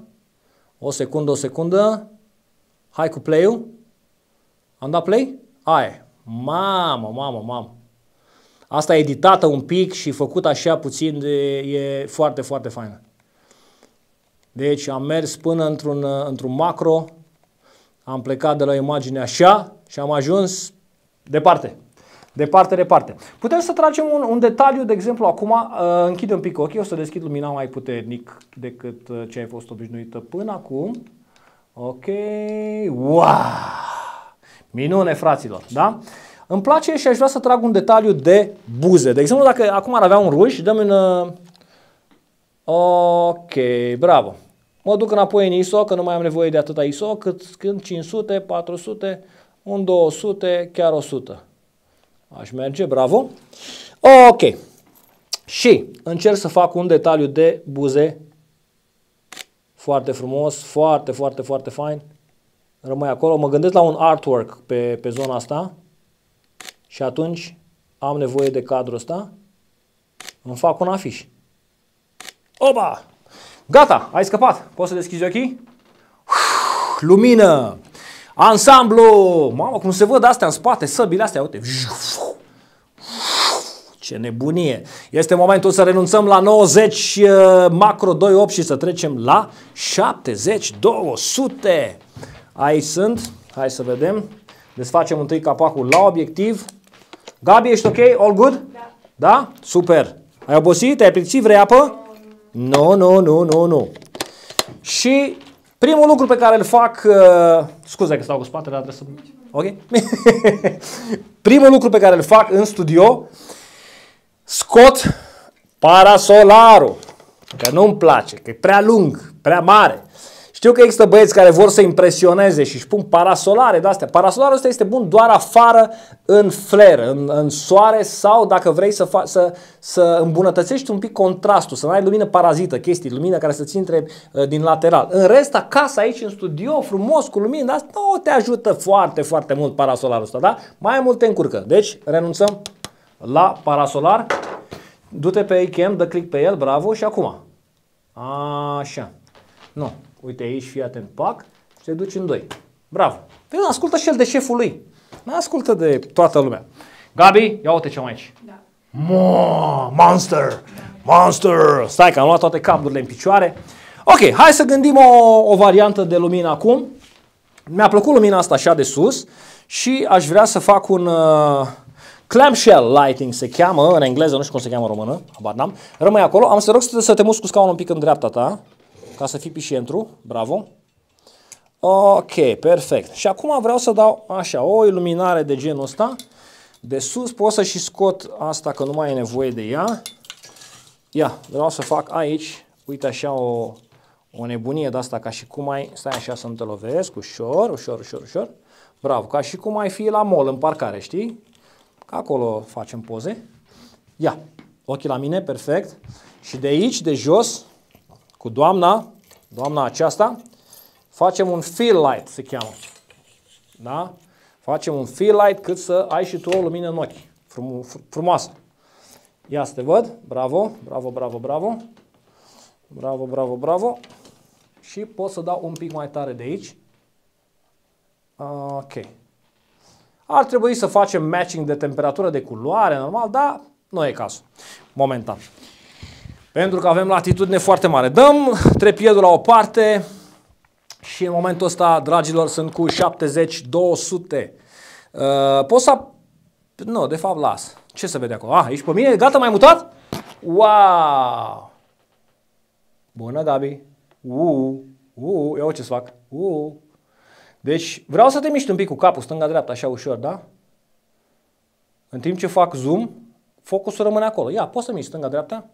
O secundă, o secundă. Hai cu play-ul. Am dat play? Aia. Mamă, mamă, mamă. Asta editată un pic și făcut așa puțin de, e foarte, foarte faină. Deci am mers până într-un, într-un macro, am plecat de la imagine așa și am ajuns departe. Departe, departe. Putem să tragem un, un detaliu, de exemplu, acum, uh, închid un pic ochii, o să deschid lumina mai puternic decât uh, ce ai fost obișnuită până acum. Ok, wow! Minune, fraților, da? Îmi place și aș vrea să trag un detaliu de buze. De exemplu, dacă acum ar avea un ruj, dăm în. Uh, ok, bravo. Mă duc înapoi în ISO, că nu mai am nevoie de atâta ISO, cât când 500, 400, un 200, chiar 100. Aș merge, bravo. Ok. Și încerc să fac un detaliu de buze. Foarte frumos, foarte, foarte, foarte fain. Rămâi acolo. Mă gândesc la un artwork pe, pe zona asta. Și atunci am nevoie de cadrul ăsta. Îmi fac un afiș. Opa! Gata, ai scăpat. Poți să deschizi ochii? Uf, lumină! Ansamblu! Mamă, cum se văd astea în spate, săbile astea, uite. Uf, ce nebunie! Este momentul să renunțăm la 90 uh, macro 28 și să trecem la 70 200. Aici sunt. Hai să vedem. Desfacem întâi capacul la obiectiv. Gabi, ești ok? All good? Da. Da? Super. Ai obosit? Ai plictisit? Vrei apă? Nu, nu, nu, nu, nu. Și primul lucru pe care îl fac... Uh, scuze că stau cu spatele, dar trebuie să... Ok? primul lucru pe care îl fac în studio Scot parasolarul, că nu-mi place, că e prea lung, prea mare. Știu că există băieți care vor să impresioneze și își pun parasolare de astea. Parasolarul ăsta este bun doar afară în fler, în, în soare sau dacă vrei să, fa- să, să îmbunătățești un pic contrastul, să nu ai lumină parazită, chestii, lumină care să-ți intre uh, din lateral. În rest, acasă, aici, în studio, frumos, cu lumină, asta nu te ajută foarte, foarte mult parasolarul ăsta, da? Mai mult te încurcă. Deci, renunțăm la parasolar, du-te pe iChem, dă click pe el, bravo, și acum. Așa. Nu. Uite aici, fii atent, pac, se duce în doi. Bravo. Vezi, ascultă și el de șeful lui. Nu ascultă de toată lumea. Gabi, ia uite ce am aici. Da. Mo, monster, monster. Stai că am luat toate cablurile în picioare. Ok, hai să gândim o, o variantă de lumină acum. Mi-a plăcut lumina asta așa de sus și aș vrea să fac un... Uh, Clamshell lighting se cheamă, în engleză, nu știu cum se cheamă în română, abar n-am. Rămâi acolo, am să rog să te, să te cu scaunul un pic în dreapta ta, ca să fii pișientru, bravo. Ok, perfect. Și acum vreau să dau așa, o iluminare de genul ăsta. De sus pot să și scot asta că nu mai e nevoie de ea. Ia, vreau să fac aici, uite așa o, o nebunie de asta, ca și cum ai, stai așa să nu te lovesc, ușor, ușor, ușor, ușor. Bravo, ca și cum ai fi la mol în parcare, știi? Acolo facem poze. Ia, ochii la mine, perfect. Și de aici, de jos, cu doamna, doamna aceasta, facem un fill light, se cheamă. Da? Facem un fill light cât să ai și tu o lumină în ochi. Frum, frumoasă. Ia să te văd. Bravo, bravo, bravo, bravo. Bravo, bravo, bravo. Și pot să dau un pic mai tare de aici. Ok. Ar trebui să facem matching de temperatură, de culoare, normal, dar nu e cazul, momentan. Pentru că avem latitudine foarte mare. Dăm trepiedul la o parte și în momentul ăsta, dragilor, sunt cu 70-200. Uh, pot să... Nu, de fapt las. Ce se vede acolo? Ah, ești pe mine? Gata, m-ai mutat? Wow! Bună, Gabi! Uuu! Uh, Uuu! Uh, eu ce să fac? Uuu! Uh. Deci vreau să te miști un pic cu capul stânga-dreapta, așa ușor, da? În timp ce fac zoom, focusul rămâne acolo. Ia, poți să miști stânga-dreapta?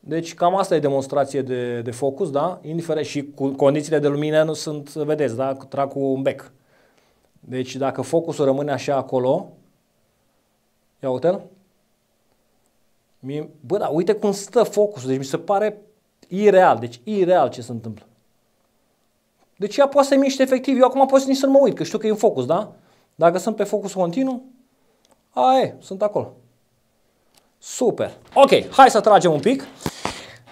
Deci cam asta e demonstrație de, de focus, da? Indiferent și cu condițiile de lumină nu sunt, vedeți, da? Trag cu un bec. Deci dacă focusul rămâne așa acolo, ia uite-l. Bă, da, uite cum stă focusul, deci mi se pare ireal, deci ireal ce se întâmplă. Deci ea poate să miște efectiv. Eu acum pot să nici să nu mă uit, că știu că e în focus, da? Dacă sunt pe focus continuu, a, e, sunt acolo. Super. Ok, hai să tragem un pic.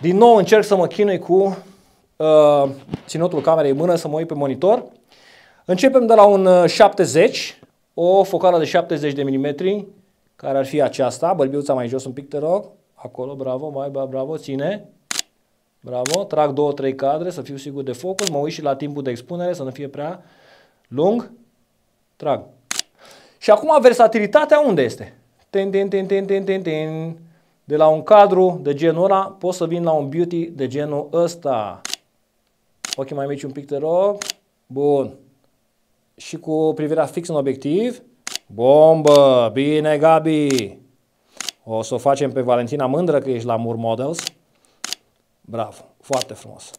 Din nou încerc să mă chinui cu uh, ținutul camerei în mână, să mă uit pe monitor. Începem de la un 70, uh, o focală de 70 de mm, care ar fi aceasta. Bălbiuța mai jos un pic, te rog. Acolo, bravo, mai bravo, ține. Bravo, trag două, trei cadre să fiu sigur de focus, mă uit și la timpul de expunere să nu fie prea lung, trag. Și acum versatilitatea unde este? Ten, ten, ten, ten, ten, ten, ten. De la un cadru de genul ăla pot să vin la un beauty de genul ăsta. Ochii mai mici un pic, te rog. Bun. Și cu privirea fix în obiectiv. Bombă! Bine, Gabi! O să o facem pe Valentina mândră că ești la Mur Models. Bravo, foarte frumos.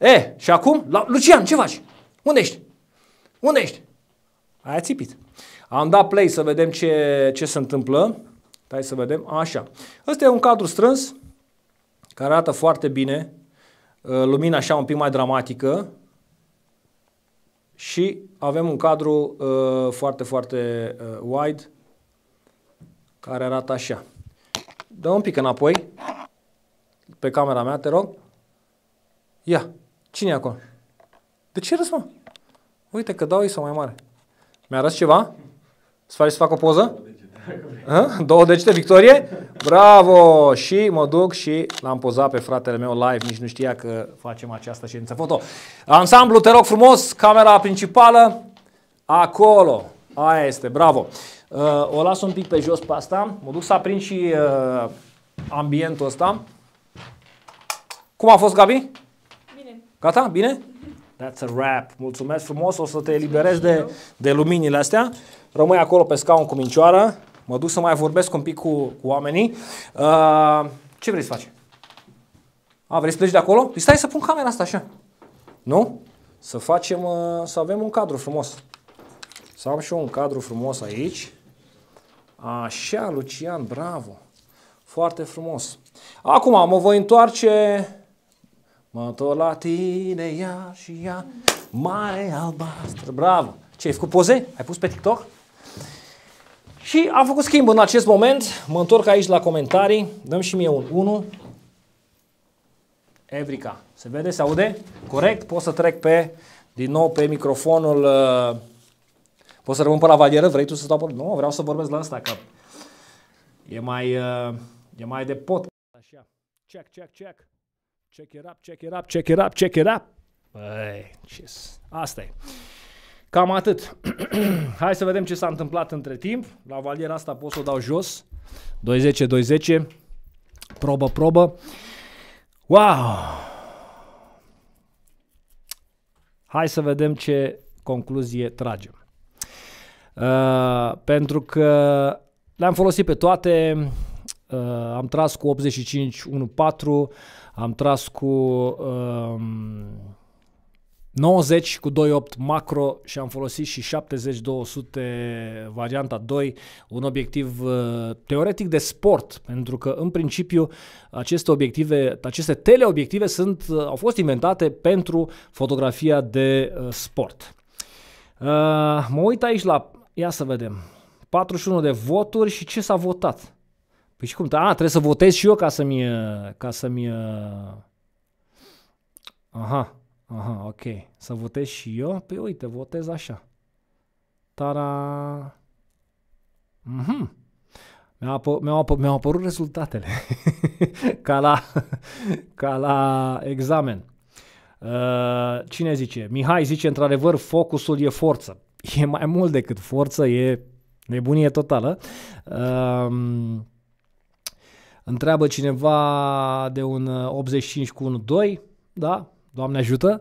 E, și acum, la, Lucian, ce faci? Unde ești? Unde ești? Ai țipit. Am dat play să vedem ce, ce se întâmplă. Hai să vedem. Așa. Ăsta e un cadru strâns care arată foarte bine. Ă, lumina așa un pic mai dramatică. Și avem un cadru uh, foarte, foarte uh, wide care arată așa. Dăm un pic înapoi pe camera mea, te rog. Ia, cine e acolo? De ce râzi, mă? Uite că dau sau mai mare. Mi-a răs ceva? Să faci să fac o poză? Două degete, victorie? Bravo! Și mă duc și l-am pozat pe fratele meu live, nici nu știa că facem această ședință foto. Ansamblu, te rog frumos, camera principală, acolo. Aia este, bravo. Uh, o las un pic pe jos pe asta, mă duc să aprind și uh, ambientul ăsta. Cum a fost, Gabi? Bine. Gata? Bine? That's a wrap. Mulțumesc frumos. O să te eliberez de, de luminile astea. Rămâi acolo pe scaun cu mincioară. Mă duc să mai vorbesc un pic cu, cu oamenii. Uh, ce vrei să faci? A, vrei să pleci de acolo? Păi stai să pun camera asta așa. Nu? Să facem, uh, să avem un cadru frumos. Să am și eu un cadru frumos aici. Așa, Lucian, bravo. Foarte frumos. Acum mă voi întoarce Mă tot la tine ea și ea mai albastră. Bravo! Ce, ai făcut poze? Ai pus pe TikTok? Și am făcut schimb în acest moment. Mă întorc aici la comentarii. Dăm și mie un 1. Evrica. Se vede? Se aude? Corect? Pot să trec pe, din nou pe microfonul... Uh, pot să rămân pe la valieră? Vrei tu să stau pe... Nu, vreau să vorbesc la asta, că e mai, uh, e mai de pot. Așa. Check, check, check. Check it up, check it up, check it up, check it up. Băi, ce asta e. Cam atât. Hai să vedem ce s-a întâmplat între timp. La valiera asta pot să o dau jos. 2-10, 2-10. Probă, probă. Wow! Hai să vedem ce concluzie tragem. Uh, pentru că le-am folosit pe toate, Uh, am tras cu 85 1-4, am tras cu uh, um, 90 cu 2.8 macro și am folosit și 70-200 varianta 2, un obiectiv uh, teoretic de sport, pentru că în principiu aceste obiective, aceste teleobiective sunt, uh, au fost inventate pentru fotografia de uh, sport. Uh, mă uit aici la, ia să vedem, 41 de voturi și ce s-a votat? Păi și cum? A, da, trebuie să votez și eu ca să-mi... Uh, ca să-mi uh, aha, aha, ok. Să votez și eu? Păi uite, votez așa. Tara... Mhm. Mi-au, apă- mi apă- mi apărut rezultatele. ca, la, ca la examen. Uh, cine zice? Mihai zice, într-adevăr, focusul e forță. E mai mult decât forță, e nebunie totală. Uh, Întreabă cineva de un 85 uh, cu un 2, da? Doamne ajută.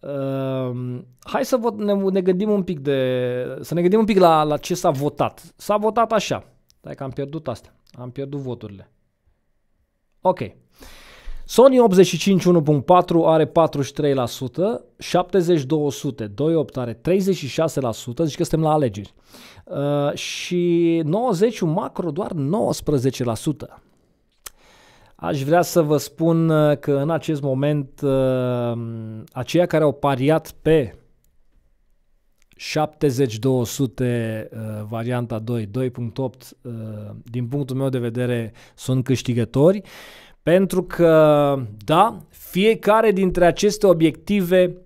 Uh, hai să vot, ne, ne gândim un pic de, să ne gândim un pic la, la ce s-a votat. S-a votat așa. Dai că am pierdut asta. Am pierdut voturile. Ok. Sony 85 1.4 are 43%, 70 200, 28 are 36%, zici că suntem la alegeri. Uh, și 90 macro doar 19%. Aș vrea să vă spun uh, că în acest moment uh, aceia care au pariat pe 70-200 uh, varianta 2, 2.8 din punctul meu de vedere sunt câștigători pentru că da, fiecare dintre aceste obiective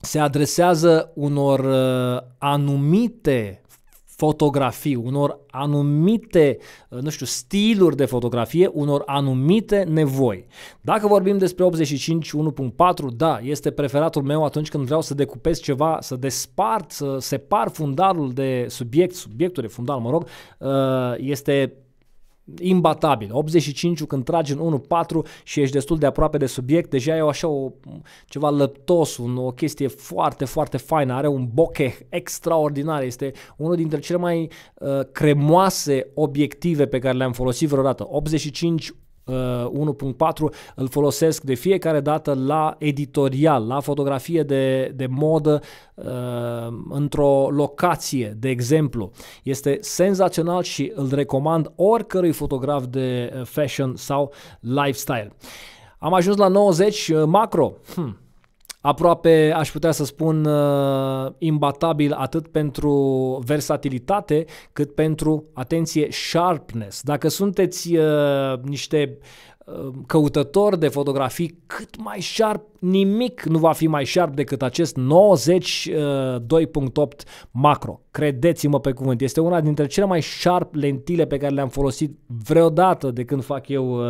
se adresează unor anumite fotografii, unor anumite, uh, nu știu, stiluri de fotografie, unor anumite nevoi. Dacă vorbim despre 85 da, este preferatul meu atunci când vreau să decupez ceva, să despart, să separ fundalul de subiect, subiectul de fundal, mă rog, uh, este imbatabil. 85 când tragi în 1-4 și ești destul de aproape de subiect, deja e așa o, ceva lăptos, un, o chestie foarte, foarte faină. Are un bokeh extraordinar. Este unul dintre cele mai uh, cremoase obiective pe care le-am folosit vreodată. 85 1.4 uh, îl folosesc de fiecare dată la editorial, la fotografie de, de modă uh, într-o locație, de exemplu. Este senzațional și îl recomand oricărui fotograf de uh, fashion sau lifestyle. Am ajuns la 90 macro. Hmm aproape, aș putea să spun, uh, imbatabil atât pentru versatilitate cât pentru, atenție, sharpness. Dacă sunteți uh, niște Um, căutător de fotografii cât mai sharp, nimic nu va fi mai sharp decât acest 92.8 uh, macro. Credeți-mă pe cuvânt, este una dintre cele mai sharp lentile pe care le-am folosit vreodată de când fac eu uh,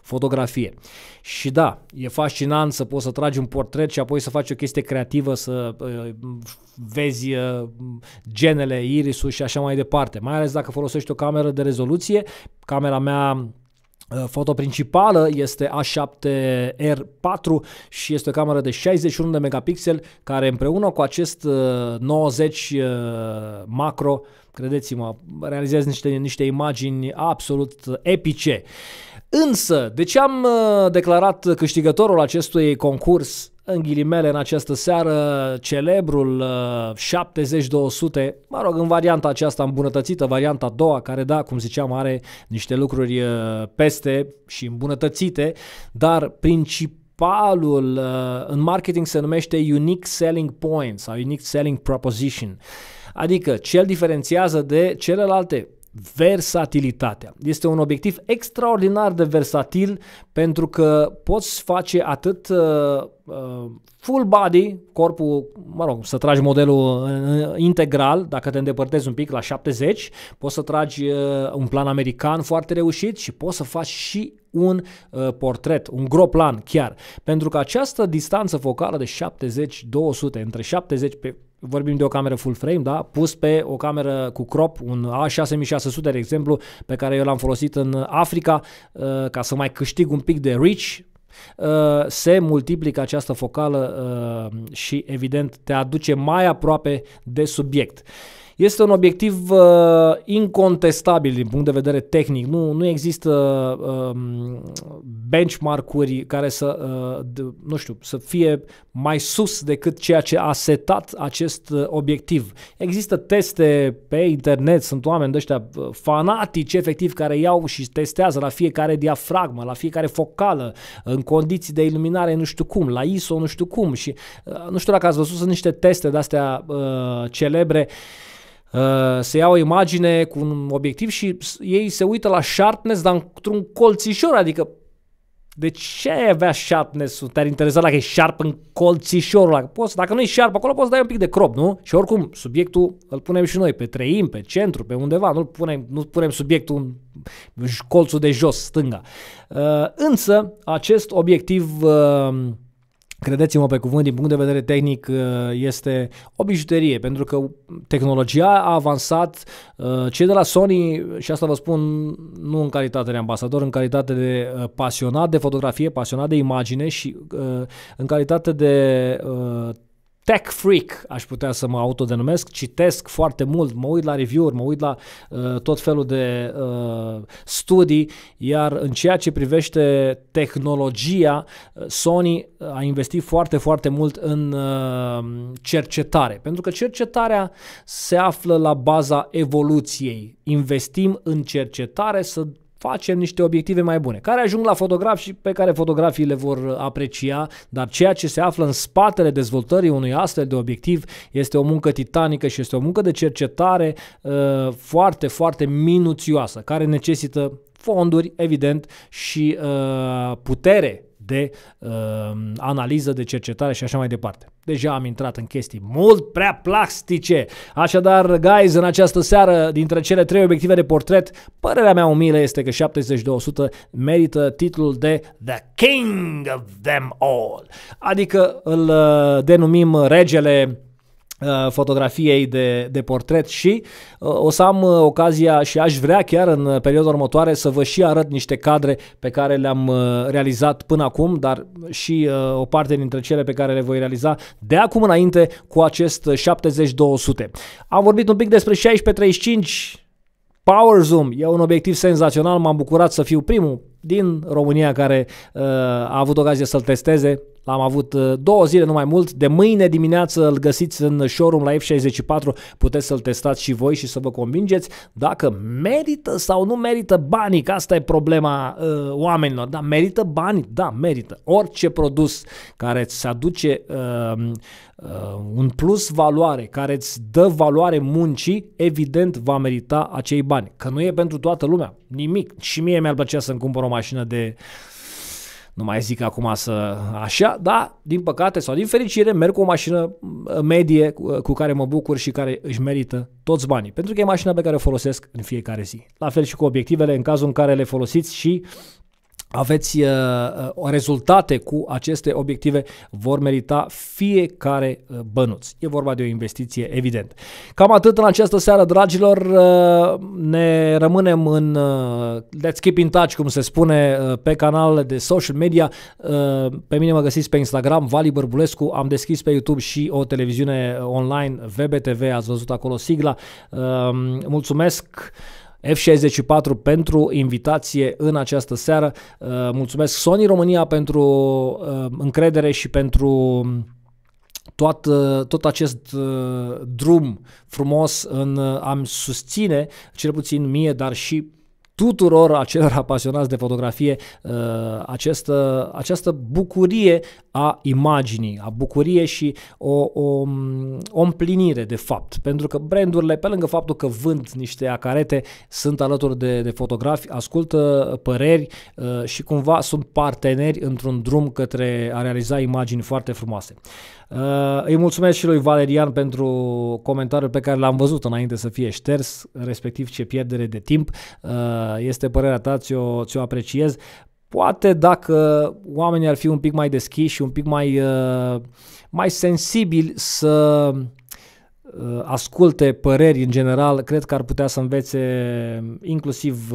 fotografie. Și da, e fascinant să poți să tragi un portret și apoi să faci o chestie creativă, să uh, vezi genele, irisul și așa mai departe. Mai ales dacă folosești o cameră de rezoluție, camera mea Uh, foto principală este A7R4 și este o cameră de 61 de megapixel care împreună cu acest 90 uh, uh, macro, credeți-mă, realizează niște, niște imagini absolut epice. Însă, de ce am declarat câștigătorul acestui concurs în ghilimele în această seară celebrul 70-200, uh, mă rog, în varianta aceasta îmbunătățită, varianta a doua, care da, cum ziceam, are niște lucruri uh, peste și îmbunătățite, dar principal principalul uh, în marketing se numește unique selling point sau unique selling proposition, adică cel diferențiază de celelalte versatilitatea. Este un obiectiv extraordinar de versatil pentru că poți face atât uh, uh, full body, corpul, mă rog, să tragi modelul uh, integral, dacă te îndepărtezi un pic la 70, poți să tragi uh, un plan american foarte reușit și poți să faci și un uh, portret, un gros plan chiar. Pentru că această distanță focală de 70-200, între 70 pe vorbim de o cameră full frame, da? pus pe o cameră cu crop, un A6600 de exemplu, pe care eu l-am folosit în Africa uh, ca să mai câștig un pic de reach, Uh, se multiplică această focală uh, și evident te aduce mai aproape de subiect. Este un obiectiv uh, incontestabil din punct de vedere tehnic. Nu, nu există uh, benchmark-uri care să, uh, de, nu știu, să fie mai sus decât ceea ce a setat acest uh, obiectiv. Există teste pe internet, sunt oameni de ăștia uh, fanatici efectiv care iau și testează la fiecare diafragmă, la fiecare focală, în condiții de iluminare nu știu cum, la ISO nu știu cum și uh, nu știu dacă ați văzut, sunt niște teste de-astea uh, celebre Uh, se ia o imagine cu un obiectiv și ei se uită la sharpness, dar într-un colțișor, adică de ce ai avea sharpness Te-ar interesa dacă e sharp în colțișorul ăla. Poți, dacă nu e sharp acolo, poți dai un pic de crop, nu? Și oricum, subiectul îl punem și noi pe treim, pe centru, pe undeva. Nu punem, nu punem subiectul în colțul de jos, stânga. Uh, însă, acest obiectiv uh, credeți-mă pe cuvânt, din punct de vedere tehnic uh, este o bijuterie, pentru că tehnologia a avansat. Uh, cei de la Sony, și asta vă spun nu în calitate de ambasador, în calitate de uh, pasionat de fotografie, pasionat de imagine și în calitate de tech freak, aș putea să mă autodenumesc, citesc foarte mult, mă uit la review-uri, mă uit la uh, tot felul de uh, studii, iar în ceea ce privește tehnologia, uh, Sony uh, a investit foarte, foarte mult în uh, cercetare, pentru că cercetarea se află la baza evoluției. Investim în cercetare să facem niște obiective mai bune, care ajung la fotograf și pe care fotografii le vor aprecia, dar ceea ce se află în spatele dezvoltării unui astfel de obiectiv este o muncă titanică și este o muncă de cercetare uh, foarte, foarte minuțioasă, care necesită fonduri, evident, și uh, putere de uh, analiză, de cercetare și așa mai departe. Deja am intrat în chestii mult prea plastice. Așadar, guys, în această seară, dintre cele trei obiective de portret, părerea mea umilă este că 7200 merită titlul de The King of Them All. Adică îl uh, denumim regele Uh, fotografiei de, de portret și uh, o să am uh, ocazia și aș vrea chiar în perioada următoare să vă și arăt niște cadre pe care le-am realizat până acum, dar și o parte dintre cele pe care le voi realiza de acum înainte cu acest 70-200. Am vorbit un pic despre 1635, Power Zoom e un obiectiv senzațional, m-am bucurat să fiu primul din România care uh, a avut ocazia să-l testeze L-am avut uh, două zile, nu mai mult. De mâine dimineață îl găsiți în showroom la F64. Puteți să-l testați și voi și să vă convingeți dacă merită sau nu merită banii. Că asta e problema uh, oamenilor. Da, merită banii? Da, merită. Orice produs care îți aduce uh, uh, un plus valoare, care îți dă valoare muncii, evident va merita acei bani. Că nu e pentru toată lumea. Nimic. Și mie mi-ar plăcea să-mi cumpăr o mașină de nu mai zic acum să așa, dar din păcate sau din fericire merg cu o mașină uh, medie uh, cu care mă bucur și care își merită toți banii, pentru că e mașina pe care o folosesc în fiecare zi. La fel și cu obiectivele în cazul în care le folosiți și aveți uh, uh, rezultate cu aceste obiective, vor merita fiecare uh, bănuț. E vorba de o investiție, evident. Cam atât în această seară, dragilor. Uh, ne rămânem în uh, Let's Keep in Touch, cum se spune, uh, pe canalele de social media. Uh, pe mine mă găsiți pe Instagram, Vali Bărbulescu. Am deschis pe YouTube și o televiziune online, VBTV, ați văzut acolo sigla. Uh, mulțumesc! F64 pentru invitație în această seară. Uh, mulțumesc Sony România pentru uh, încredere și pentru um, tot, uh, tot acest drum frumos în a-mi susține, cel puțin mie, dar și tuturor acelor apasionați de fotografie uh, această, această bucurie a imaginii, a bucurie și o, o, o împlinire de fapt, pentru că brandurile, pe lângă faptul că vând niște acarete, sunt alături de, de fotografi, ascultă păreri uh, și cumva sunt parteneri într-un drum către a realiza imagini foarte frumoase. Uh, îi mulțumesc și lui Valerian pentru comentariul pe care l-am văzut înainte să fie șters, respectiv ce pierdere de timp. Uh, este părerea ta, ți-o, ți-o apreciez. Poate dacă oamenii ar fi un pic mai deschiși și un pic mai, uh, mai sensibili să asculte păreri în general, cred că ar putea să învețe inclusiv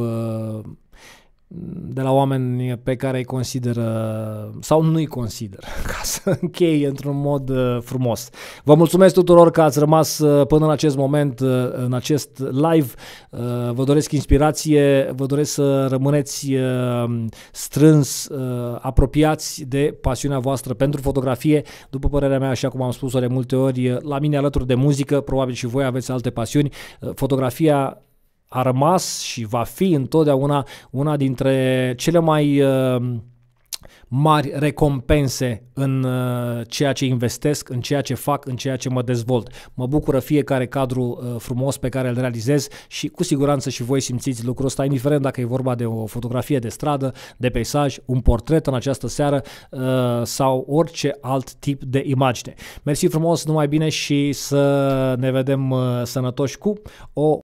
de la oameni pe care îi consideră sau nu îi consider, ca să închei într-un mod uh, frumos. Vă mulțumesc tuturor că ați rămas uh, până în acest moment, uh, în acest live. Vă doresc inspirație, vă doresc să rămâneți strâns, apropiați de pasiunea voastră pentru fotografie. După părerea mea, așa cum am spus-o de multe ori, la mine alături de muzică, probabil și voi aveți alte pasiuni, fotografia a rămas și va fi întotdeauna una dintre cele mai uh, mari recompense în uh, ceea ce investesc, în ceea ce fac, în ceea ce mă dezvolt. Mă bucură fiecare cadru uh, frumos pe care îl realizez și cu siguranță și voi simțiți lucrul ăsta, indiferent dacă e vorba de o fotografie de stradă, de peisaj, un portret în această seară sau orice alt tip de imagine. Mersi frumos, numai bine și să ne vedem sănătoși cu o